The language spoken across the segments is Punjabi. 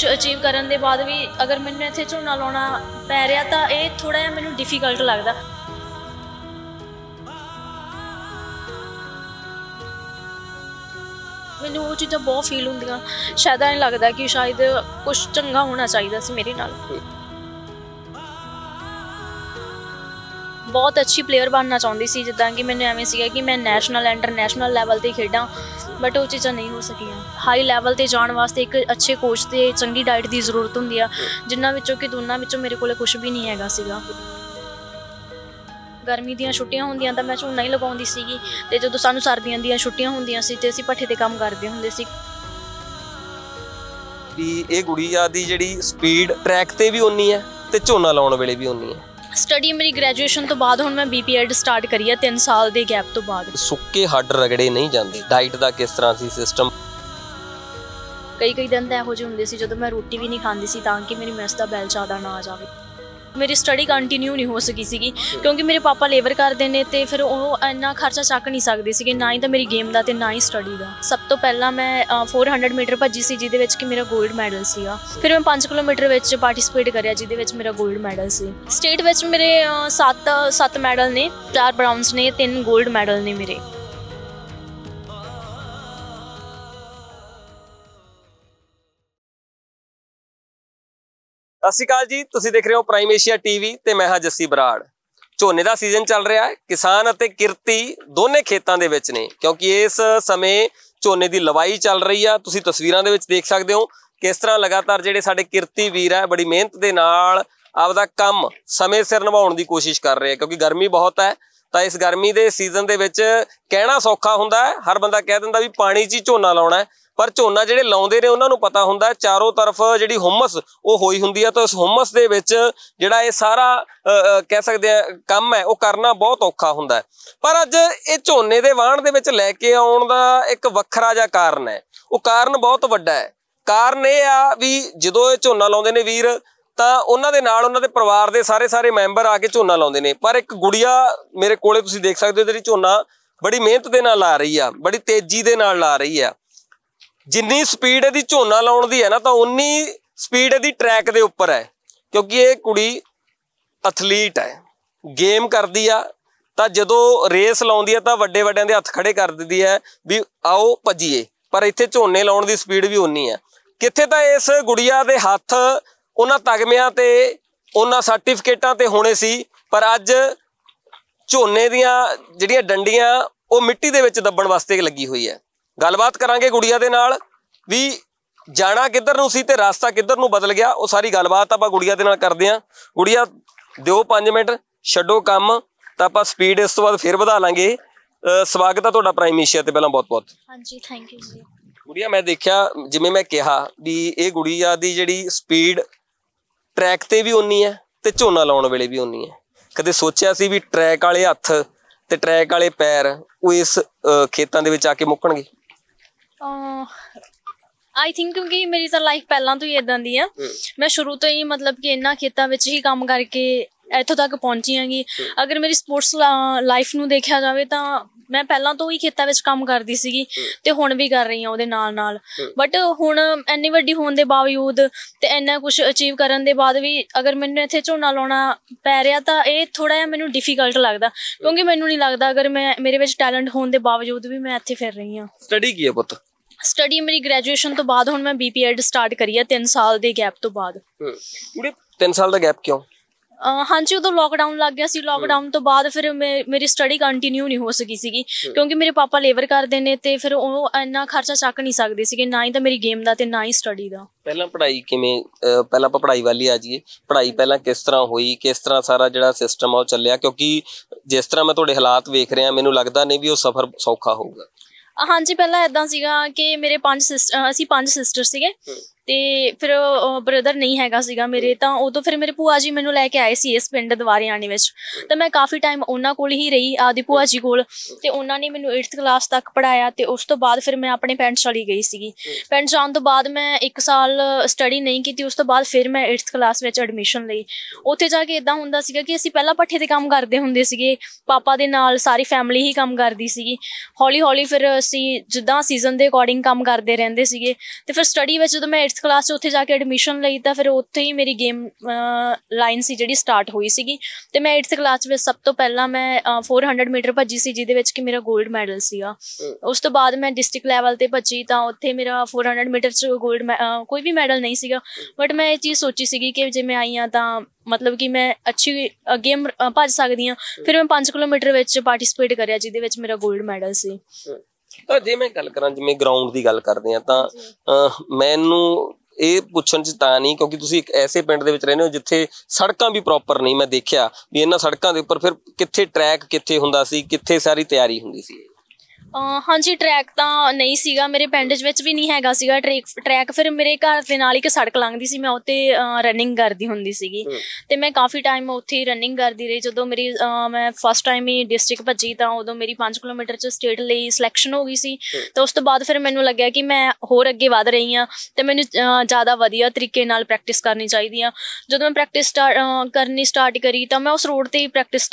ਕੁਝ ਅਚੀਵ ਕਰਨ ਦੇ ਬਾਅਦ ਵੀ ਅਗਰ ਮੈਨੂੰ ਇੱਥੇ ਝੋਨਾ ਲਾਉਣਾ ਪੈ ਰਿਹਾ ਤਾਂ ਇਹ ਥੋੜਾ ਜਿਹਾ ਮੈਨੂੰ ਡਿਫਿਕਲਟ ਲੱਗਦਾ ਮੈਨੂੰ ਉਹ ਚੀਜ਼ਾਂ ਬਹੁਤ ਫੀਲ ਹੁੰਦੀਆਂ ਸ਼ਾਇਦ ਐਂ ਲੱਗਦਾ ਕਿ ਸ਼ਾਇਦ ਕੁਝ ਚੰਗਾ ਹੋਣਾ ਚਾਹੀਦਾ ਸੀ ਮੇਰੇ ਨਾਲ ਬਹੁਤ ਅੱਛੀ ਪਲੇਅਰ ਬਣਨਾ ਚਾਹੁੰਦੀ ਸੀ ਜਿੱਦਾਂ ਕਿ ਮੈਨੂੰ ਐਵੇਂ ਸੀਗਾ ਕਿ ਮੈਂ ਨੈਸ਼ਨਲ ਇੰਟਰਨੈਸ਼ਨਲ ਲੈਵਲ ਤੇ ਖੇਡਾਂ ਬਟ ਉਹ ਚੀਜ਼ਾਂ ਨਹੀਂ ਹੋ ਸਕੀਆਂ ਹਾਈ ਲੈਵਲ ਤੇ ਜਾਣ ਵਾਸਤੇ ਇੱਕ ਅੱਛੇ ਕੋਚ ਤੇ ਚੰਗੀ ਡਾਈਟ ਦੀ ਜ਼ਰੂਰਤ ਹੁੰਦੀ ਆ ਜਿੰਨਾ ਵਿੱਚੋਂ ਕਿ ਦੋਨਾਂ ਵਿੱਚੋਂ ਮੇਰੇ ਕੋਲੇ ਕੁਝ ਵੀ ਨਹੀਂ ਹੈਗਾ ਸੀਗਾ ਗਰਮੀ ਦੀਆਂ ਛੁੱਟੀਆਂ ਹੁੰਦੀਆਂ ਤਾਂ ਮੈਂ ਝੋਨਾ ਹੀ ਲਗਾਉਂਦੀ ਸੀਗੀ ਤੇ ਜਦੋਂ ਸਾਨੂੰ ਸਰਦੀਆਂ ਦੀਆਂ ਛੁੱਟੀਆਂ ਹੁੰਦੀਆਂ ਸੀ ਤੇ ਅਸੀਂ ਪੱਠੇ ਤੇ ਕੰਮ ਕਰਦੇ ਹੁੰਦੇ ਸੀ ਵੀ ਇਹ ਗੁੜੀਆ ਦੀ ਜਿਹੜੀ ਸਪੀਡ ਟਰੈਕ ਤੇ ਵੀ ਉਨੀ ਹੈ ਤੇ ਝੋਨਾ ਲਾਉਣ ਵੇਲੇ ਵੀ ਉਨੀ ਹੈ ਸਟੱਡੀ ਮੇਰੀ ਗ੍ਰੈਜੂਏਸ਼ਨ ਤੋਂ ਬਾਅਦ ਹੁਣ ਮੈਂ ਬੀਪੀਐਡ ਸਟਾਰਟ ਕਰੀ ਹੈ 3 ਸਾਲ ਦੇ ਗੈਪ ਤੋਂ ਬਾਅਦ ਸੁੱਕੇ ਹੱਡ ਰਗੜੇ ਨਹੀਂ ਜਾਂਦੇ ਡਾਈਟ ਦਾ ਕਿਸ ਤਰ੍ਹਾਂ ਸੀ ਸਿਸਟਮ ਕਈ ਕਈ ਦਿਨ ਤਾਂ ਇਹੋ ਜਿਹੇ ਹੁੰਦੇ ਸੀ ਜਦੋਂ ਮੈਂ ਰੋਟੀ ਵੀ ਨਹੀਂ ਖਾਂਦੀ ਸੀ ਤਾਂ ਕਿ ਮੇਰੀ ਮੈਸ ਦਾ ਬੈਲ ਜ਼ਿਆਦਾ ਨਾ ਆ ਜਾਵੇ ਮੇਰੀ ਸਟੱਡੀ ਕੰਟੀਨਿਊ ਨਹੀਂ ਹੋ ਸਕੀ ਸੀਗੀ ਕਿਉਂਕਿ ਮੇਰੇ ਪਾਪਾ ਲੇਬਰ ਕਰਦੇ ਨੇ ਤੇ ਫਿਰ ਉਹ ਇੰਨਾ ਖਰਚਾ ਚੱਕ ਨਹੀਂ ਸਕਦੇ ਸੀਗੇ ਨਾ ਹੀ ਤਾਂ ਮੇਰੀ ਗੇਮ ਦਾ ਤੇ ਨਾ ਹੀ ਸਟੱਡੀ ਦਾ ਸਭ ਤੋਂ ਪਹਿਲਾਂ ਮੈਂ 400 ਮੀਟਰ ਭੱਜੀ ਸੀ ਜਿਹਦੇ ਵਿੱਚ ਕਿ ਮੇਰਾ 골ਡ ਮੈਡਲ ਸੀਗਾ ਫਿਰ ਮੈਂ 5 ਕਿਲੋਮੀਟਰ ਵਿੱਚ ਪਾਰਟਿਸਿਪੇਟ ਕਰਿਆ ਜਿਹਦੇ ਵਿੱਚ ਮੇਰਾ 골ਡ ਮੈਡਲ ਸੀ ਸਟੇਟ ਵਿੱਚ ਮੇਰੇ 7 7 ਮੈਡਲ ਨੇ 4 ਬ੍ਰਾਊਨਸ ਨੇ 3 골ਡ ਮੈਡਲ ਨੇ ਮੇਰੇ ਸਤਿ ਸ਼੍ਰੀ ਅਕਾਲ ਜੀ ਤੁਸੀਂ ਦੇਖ ਰਹੇ ਹੋ ਪ੍ਰਾਈਮ ਏਸ਼ੀਆ ਟੀਵੀ ਤੇ ਮੈਂ ਹਾਂ ਜੱਸੀ ਬਰਾੜ ਝੋਨੇ ਦਾ ਸੀਜ਼ਨ ਚੱਲ ਰਿਹਾ ਹੈ ਕਿਸਾਨ ਅਤੇ ਕਿਰਤੀ ਦੋਨੇ ਖੇਤਾਂ ਦੇ ਵਿੱਚ ਨੇ ਕਿਉਂਕਿ ਇਸ ਸਮੇਂ ਝੋਨੇ ਦੀ ਲਵਾਈ ਚੱਲ ਰਹੀ ਆ ਤੁਸੀਂ ਤਸਵੀਰਾਂ ਦੇ ਵਿੱਚ ਦੇਖ ਸਕਦੇ ਹੋ ਕਿਸ ਤਰ੍ਹਾਂ ਲਗਾਤਾਰ ਜਿਹੜੇ ਸਾਡੇ ਕਿਰਤੀ ਵੀਰ ਆ ਬੜੀ ਮਿਹਨਤ ਦੇ ਨਾਲ ਆਪਦਾ ਕੰਮ ਸਮੇਂ ਸਿਰ ਨਿਭਾਉਣ ਦੀ ਕੋਸ਼ਿਸ਼ ਕਰ ਰਹੇ ਆ ਕਿਉਂਕਿ ਗਰਮੀ ਬਹੁਤ ਹੈ ਤਾਂ ਇਸ ਗਰਮੀ ਦੇ ਸੀਜ਼ਨ ਦੇ ਵਿੱਚ ਕਹਿਣਾ ਸੌਖਾ ਹੁੰਦਾ ਹੈ ਹਰ ਬੰਦਾ ਕਹਿ ਦਿੰਦਾ ਵੀ ਪਾਣੀ 'ਚ ਝੋਨਾ ਲਾਉਣਾ ਪਰ ਝੋਨਾ ਜਿਹੜੇ ਲਾਉਂਦੇ ਨੇ ਉਹਨਾਂ ਨੂੰ ਪਤਾ ਹੁੰਦਾ ਚਾਰੋਂ ਤਰਫ ਜਿਹੜੀ ਹਮਸ ਉਹ ਹੋਈ ਹੁੰਦੀ ਆ ਤਾਂ ਇਸ ਹਮਸ ਦੇ ਵਿੱਚ ਜਿਹੜਾ ਇਹ ਸਾਰਾ ਕਹਿ ਸਕਦੇ ਆ ਕੰਮ ਹੈ ਉਹ ਕਰਨਾ ਬਹੁਤ ਔਖਾ ਹੁੰਦਾ ਪਰ ਅੱਜ ਇਹ ਝੋਨੇ ਦੇ ਵਾਹਣ ਦੇ ਵਿੱਚ ਲੈ ਕੇ ਆਉਣ ਦਾ ਇੱਕ ਵੱਖਰਾ ਜਿਹਾ ਕਾਰਨ ਹੈ ਉਹ ਕਾਰਨ ਬਹੁਤ ਵੱਡਾ ਹੈ ਕਾਰਨ ਇਹ ਆ ਵੀ ਜਦੋਂ ਇਹ ਝੋਨਾ ਲਾਉਂਦੇ ਨੇ ਵੀਰ ਤਾਂ ਉਹਨਾਂ ਦੇ ਨਾਲ ਉਹਨਾਂ ਦੇ ਪਰਿਵਾਰ ਦੇ ਸਾਰੇ ਸਾਰੇ ਮੈਂਬਰ ਆ ਕੇ ਝੋਨਾ ਲਾਉਂਦੇ ਨੇ ਪਰ ਇੱਕ ਗੁੜੀਆ ਮੇਰੇ ਕੋਲੇ ਤੁਸੀਂ ਦੇਖ ਸਕਦੇ ਹੋ ਜਿਹੜੀ ਝੋਨਾ ਬੜੀ ਮਿਹਨਤ ਦੇ ਨਾਲ ਲਾ ਰਹੀ ਆ ਬੜੀ ਤੇਜ਼ੀ ਦੇ ਨਾਲ ਲਾ ਰਹੀ ਆ ਜਿੰਨੀ ਸਪੀਡ ਇਹਦੀ ਝੋਨਾ ਲਾਉਣ ਦੀ ਹੈ ਨਾ ਤਾਂ ਉਨੀ ਸਪੀਡ ਇਹਦੀ ਟਰੈਕ ਦੇ ਉੱਪਰ ਹੈ ਕਿਉਂਕਿ ਇਹ ਕੁੜੀ ਐਥਲੀਟ ਹੈ ਗੇਮ ਕਰਦੀ ਆ ਤਾਂ ਜਦੋਂ ਰੇਸ ਲਾਉਂਦੀ ਆ ਤਾਂ ਵੱਡੇ ਵੱਡਿਆਂ ਦੇ ਹੱਥ ਖੜੇ ਕਰ ਦਿੰਦੀ ਹੈ ਵੀ ਆਓ ਭੱਜੀਏ ਪਰ ਇੱਥੇ ਝੋਨੇ ਲਾਉਣ ਦੀ ਸਪੀਡ ਵੀ ਉਨੀ ਹੈ ਕਿੱਥੇ ਤਾਂ ਇਸ ਗੁੜੀਆ ਦੇ ਹੱਥ ਉਹਨਾਂ ਤਗਮਿਆਂ ਤੇ ਉਹਨਾਂ ਸਰਟੀਫਿਕੇਟਾਂ ਤੇ ਹੋਣੇ ਸੀ ਪਰ ਅੱਜ ਝੋਨੇ ਦੀਆਂ ਜਿਹੜੀਆਂ ਡੰਡੀਆਂ ਉਹ ਮਿੱਟੀ ਦੇ ਵਿੱਚ ਦੱਬਣ ਵਾਸਤੇ ਲੱਗੀ ਹੋਈ ਹੈ ਗੱਲਬਾਤ ਕਰਾਂਗੇ ਗੁੜੀਆ ਦੇ ਨਾਲ ਵੀ ਜਾਣਾ ਕਿੱਧਰ ਨੂੰ ਸੀ ਤੇ ਰਸਤਾ ਕਿੱਧਰ ਨੂੰ ਬਦਲ ਗਿਆ ਉਹ ਸਾਰੀ ਗੱਲਬਾਤ ਆਪਾਂ ਗੁੜੀਆ ਦੇ ਨਾਲ ਕਰਦੇ ਆਂ ਗੁੜੀਆ ਦਿਓ 5 ਮਿੰਟ ਛੱਡੋ ਕੰਮ ਤਾਂ ਆਪਾਂ ਸਪੀਡ ਇਸ ਤੋਂ ਬਾਅਦ ਫੇਰ ਵਧਾ ਲਾਂਗੇ ਸਵਾਗਤ ਆ ਤੁਹਾਡਾ ਪ੍ਰਾਈਮ ਏਸ਼ੀਆ ਤੇ ਪਹਿਲਾਂ ਬਹੁਤ-ਬਹੁਤ ਹਾਂਜੀ ਥੈਂਕ ਯੂ ਜੀ ਗੁੜੀਆ ਮੈਂ ਦੇਖਿਆ ਜਿਵੇਂ ਮੈਂ ਕਿਹਾ ਵੀ ਇਹ ਗੁੜੀਆ ਦੀ ਜਿਹੜੀ ਸਪੀਡ ਟਰੈਕ ਤੇ ਵੀ ਉਨੀ ਹੈ ਤੇ ਝੋਨਾ ਲਾਉਣ ਵੇਲੇ ਵੀ ਉਨੀ ਹੈ ਕਦੇ ਸੋਚਿਆ ਸੀ ਵੀ ਟਰੈਕ ਵਾਲੇ ਹੱਥ ਤੇ ਟਰੈਕ ਵਾਲੇ ਪੈਰ ਉਹ ਇਸ ਖੇਤਾਂ ਦੇ ਵਿੱਚ ਆ ਕੇ ਮੁੱਕਣਗੇ ਆਈ ਥਿੰਕ ਕਿ ਮੇਰੀ ਤਾਂ ਲਾਈਫ ਪਹਿਲਾਂ ਤੋਂ ਹੀ ਇਦਾਂ ਦੀ ਆ ਮੈਂ ਸ਼ੁਰੂ ਤੋਂ ਹੀ ਮਤਲਬ ਕਿ ਇੰਨਾ ਖੇਤਾਂ ਵਿੱਚ ਹੀ ਕੰਮ ਕਰਕੇ ਇੱਥੋਂ ਤੱਕ ਪਹੁੰਚੀ ਆਂਗੀ ਅਗਰ ਮੇਰੀ ਸਪੋਰਟਸ ਲਾਈਫ ਨੂੰ ਦੇਖਿਆ ਜਾਵੇ ਤਾਂ ਮੈਂ ਪਹਿਲਾਂ ਤੋਂ ਹੀ ਖੇਤਾਂ ਵਿੱਚ ਕੰਮ ਕਰਦੀ ਸੀਗੀ ਤੇ ਹੁਣ ਵੀ ਕਰ ਰਹੀ ਆ ਉਹਦੇ ਨਾਲ ਨਾਲ ਬਟ ਹੁਣ ਐਨੀ ਵੱਡੀ ਹੋਣ ਦੇ ਬਾਵਜੂਦ ਤੇ ਇੰਨਾ ਕੁਝ ਅਚੀਵ ਕਰਨ ਦੇ ਬਾਅਦ ਵੀ ਅਗਰ ਮੈਨੂੰ ਇੱਥੇ ਝੋਨਾ ਲਾਉਣਾ ਪੈ ਰਿਹਾ ਤਾਂ ਇਹ ਥੋੜਾ ਜਿਹਾ ਮੈਨੂੰ ਡਿਫਿਕਲਟ ਲੱਗਦਾ ਕਿਉਂਕਿ ਮੈਨੂੰ ਨਹੀਂ ਲੱਗਦਾ ਅਗਰ ਮੈਂ ਮੇਰੇ ਵਿੱਚ ਟੈਲੈਂਟ ਹੋਣ ਦੇ ਬਾਵਜੂਦ ਵੀ ਮੈਂ ਇੱਥੇ ਫਿਰ ਰਹੀ ਆ ਸਟੱਡੀ ਕੀ ਹੈ ਪੁੱਤ ਸਟੱਡੀ ਮੇਰੀ ਗ੍ਰੈਜੂਏਸ਼ਨ ਤੋਂ ਬਾਅਦ ਹੁਣ ਮੈਂ ਬੀਪੀਐਡ ਸਟਾਰਟ ਕਰੀ ਹੈ 3 ਸਾਲ ਦੇ ਗੈਪ ਤੋਂ ਬਾਅਦ ਪੂਰੇ 3 ਸਾਲ ਦਾ ਗੈਪ ਕਿਉਂ ਹਾਂਜੀ ਉਦੋਂ ਲੋਕਡਾਊਨ ਲੱਗ ਗਿਆ ਸੀ ਲੋਕਡਾਊਨ ਤੋਂ ਬਾਅਦ ਫਿਰ ਮੇਰੀ ਸਟੱਡੀ ਕੰਟੀਨਿਊ ਨਹੀਂ ਹੋ ਸਕੀ ਸੀਗੀ ਕਿਉਂਕਿ ਮੇਰੇ ਪਾਪਾ ਲੇਬਰ ਕਰਦੇ ਨੇ ਤੇ ਫਿਰ ਉਹ ਇੰਨਾ ਖਰਚਾ ਚੱਕ ਨਹੀਂ ਸਕਦੇ ਸੀਗੇ ਨਾ ਹੀ ਤਾਂ ਮੇਰੀ ਗੇਮ ਦਾ ਤੇ ਨਾ ਹੀ ਸਟੱਡੀ ਦਾ ਪਹਿਲਾਂ ਪੜ੍ਹਾਈ ਕਿਵੇਂ ਪਹਿਲਾਂ ਆਪਾਂ ਪੜ੍ਹਾਈ ਵਾਲੀ ਆ ਜਾਈਏ ਪੜ੍ਹਾਈ ਪਹਿਲਾਂ ਕਿਸ ਤਰ੍ਹਾਂ ਹੋਈ ਕਿਸ ਤਰ੍ਹਾਂ ਸਾਰਾ ਜਿਹੜਾ ਸਿਸਟਮ ਆ ਉਹ ਚੱਲਿਆ ਕਿਉਂਕਿ ਜਿਸ ਤਰ੍ਹਾਂ ਮੈਂ ਤੁਹਾਡੇ ਹਾਲਾਤ ਵੇਖ ਰਿਹਾ ਮੈਨੂੰ ਲੱਗਦਾ ਨਹੀਂ ਵੀ ਉਹ ਸਫ਼ਰ ਸੌਖਾ ਹੋਊਗਾ ਹਾਂਜੀ ਪਹਿਲਾਂ ਇਦਾਂ ਸੀਗਾ ਕਿ ਮੇਰੇ ਪੰਜ ਸਿਸਟਰ ਅਸੀਂ ਪੰਜ ਸਿਸਟਰ ਸੀਗੇ ਤੇ ਫਿਰ ਬ੍ਰਦਰ ਨਹੀਂ ਹੈਗਾ ਸੀਗਾ ਮੇਰੇ ਤਾਂ ਉਦੋਂ ਫਿਰ ਮੇਰੇ ਭੂਆ ਜੀ ਮੈਨੂੰ ਲੈ ਕੇ ਆਏ ਸੀ ਇਸ ਪਿੰਡ ਦਵਾਰੇ ਆਣੇ ਵਿੱਚ ਤਾਂ ਮੈਂ ਕਾਫੀ ਟਾਈਮ ਉਹਨਾਂ ਕੋਲ ਹੀ ਰਹੀ ਆਦੀ ਭੂਆ ਜੀ ਕੋਲ ਤੇ ਉਹਨਾਂ ਨੇ ਮੈਨੂੰ 8th ਕਲਾਸ ਤੱਕ ਪੜਾਇਆ ਤੇ ਉਸ ਤੋਂ ਬਾਅਦ ਫਿਰ ਮੈਂ ਆਪਣੇ ਪਿੰਡ ਚਲੀ ਗਈ ਸੀਗੀ ਪਿੰਡ ਜਾਣ ਤੋਂ ਬਾਅਦ ਮੈਂ 1 ਸਾਲ ਸਟੱਡੀ ਨਹੀਂ ਕੀਤੀ ਉਸ ਤੋਂ ਬਾਅਦ ਫਿਰ ਮੈਂ 8th ਕਲਾਸ ਵਿੱਚ ਐਡਮਿਸ਼ਨ ਲਈ ਉੱਥੇ ਜਾ ਕੇ ਇਦਾਂ ਹੁੰਦਾ ਸੀਗਾ ਕਿ ਅਸੀਂ ਪਹਿਲਾਂ ਪੱਠੇ ਤੇ ਕੰਮ ਕਰਦੇ ਹੁੰਦੇ ਸੀਗੇ ਪਾਪਾ ਦੇ ਨਾਲ ਸਾਰੀ ਫੈਮਿਲੀ ਹੀ ਕੰਮ ਕਰਦੀ ਸੀਗੀ ਹੌਲੀ ਹੌਲੀ ਫਿਰ ਅਸੀਂ ਜਿੱਦਾਂ ਸੀਜ਼ਨ ਦੇ ਅਕੋਰਡਿੰਗ ਕੰਮ ਕਰਦੇ ਰਹਿੰਦੇ ਸੀਗੇ ਤੇ ਫਿਰ ਸਟੱਡੀ ਵਿੱਚ ਜਦੋਂ ਮੈਂ 8th 6th ਕਲਾਸ 'ਚ ਉੱਥੇ ਜਾ ਕੇ ਐਡਮਿਸ਼ਨ ਲਈ ਤਾਂ ਫਿਰ ਉੱਥੇ ਹੀ ਮੇਰੀ ਗੇਮ ਲਾਈਨ ਸੀ ਜਿਹੜੀ ਸਟਾਰਟ ਹੋਈ ਸੀਗੀ ਤੇ ਮੈਂ 8th ਕਲਾਸ ਵਿੱਚ ਸਭ ਤੋਂ ਪਹਿਲਾਂ ਮੈਂ 400 ਮੀਟਰ ਭੱਜੀ ਸੀ ਜਿਹਦੇ ਵਿੱਚ ਕਿ ਮੇਰਾ 골ਡ ਮੈਡਲ ਸੀਗਾ ਉਸ ਤੋਂ ਬਾਅਦ ਮੈਂ ਡਿਸਟ੍ਰਿਕਟ ਲੈਵਲ ਤੇ ਭੱਜੀ ਤਾਂ ਉੱਥੇ ਮੇਰਾ 400 ਮੀਟਰ 'ਚ 골ਡ ਕੋਈ ਵੀ ਮੈਡਲ ਨਹੀਂ ਸੀਗਾ ਬਟ ਮੈਂ ਇਹ ਚੀਜ਼ ਸੋਚੀ ਸੀਗੀ ਕਿ ਜੇ ਮੈਂ ਆਈਆਂ ਤਾਂ ਮਤਲਬ ਕਿ ਮੈਂ ਅੱਛੀ ਗੇਮ ਭੱਜ ਸਕਦੀ ਆ ਫਿਰ ਮੈਂ 5 ਕਿਲੋਮੀਟਰ ਵਿੱਚ ਪਾਰਟਿਸਿਪੇਟ ਕਰਿਆ ਜਿਹਦੇ ਵਿੱਚ ਮੇਰਾ 골ਡ ਮੈਡਲ ਸੀ ਤਾਂ ਜੇ ਮੈਂ ਗੱਲ ਕਰਾਂ ਜਿਵੇਂ ਗਰਾਊਂਡ ਦੀ ਗੱਲ ਕਰਦੇ ਆ ਤਾਂ ਮੈਨੂੰ ਇਹ ਪੁੱਛਣ ਚ ਤਾਂ ਨਹੀਂ ਕਿਉਂਕਿ ਤੁਸੀਂ ਇੱਕ ਐਸੇ ਪਿੰਡ ਦੇ ਵਿੱਚ ਰਹਿੰਦੇ ਹੋ ਜਿੱਥੇ ਸੜਕਾਂ ਵੀ ਪ੍ਰੋਪਰ ਨਹੀਂ ਮੈਂ ਦੇਖਿਆ ਵੀ ਇਹਨਾਂ ਸੜਕਾਂ ਦੇ ਉੱਪਰ ਫਿਰ ਕਿੱਥੇ ਟਰੈਕ ਕਿੱਥੇ ਹੁੰਦਾ ਸੀ ਕਿੱਥੇ ਸਾਰੀ ਤਿਆਰੀ ਹੁੰਦੀ ਸੀ ਹਾਂਜੀ ਟਰੈਕ ਤਾਂ ਨਹੀਂ ਸੀਗਾ ਮੇਰੇ ਪਿੰਡ ਵਿੱਚ ਵੀ ਨਹੀਂ ਹੈਗਾ ਸੀਗਾ ਟਰੈਕ ਟਰੈਕ ਫਿਰ ਮੇਰੇ ਘਰ ਦੇ ਨਾਲ ਹੀ ਇੱਕ ਸੜਕ ਲੰਘਦੀ ਸੀ ਮੈਂ ਉੱਤੇ ਰਨਿੰਗ ਕਰਦੀ ਹੁੰਦੀ ਸੀਗੀ ਤੇ ਮੈਂ ਕਾਫੀ ਟਾਈਮ ਉੱਥੇ ਰਨਿੰਗ ਕਰਦੀ ਰਹੀ ਜਦੋਂ ਮੇਰੀ ਮੈਂ ਫਸਟ ਟਾਈਮ ਹੀ ਡਿਸਟ੍ਰਿਕਟ ਭੱਜੀ ਤਾਂ ਉਦੋਂ ਮੇਰੀ 5 ਕਿਲੋਮੀਟਰ ਚ ਸਟੇਟ ਲਈ ਸਿਲੈਕਸ਼ਨ ਹੋ ਗਈ ਸੀ ਤਾਂ ਉਸ ਤੋਂ ਬਾਅਦ ਫਿਰ ਮੈਨੂੰ ਲੱਗਿਆ ਕਿ ਮੈਂ ਹੋਰ ਅੱਗੇ ਵਧ ਰਹੀ ਆ ਤੇ ਮੈਨੂੰ ਜ਼ਿਆਦਾ ਵਧੀਆ ਤਰੀਕੇ ਨਾਲ ਪ੍ਰੈਕਟਿਸ ਕਰਨੀ ਚਾਹੀਦੀ ਆ ਜਦੋਂ ਮੈਂ ਪ੍ਰੈਕਟਿਸ ਕਰਨੀ ਸਟਾਰਟ ਕਰੀ ਤਾਂ ਮੈਂ ਉਸ ਰੋਡ ਤੇ ਹੀ ਪ੍ਰੈਕਟਿਸ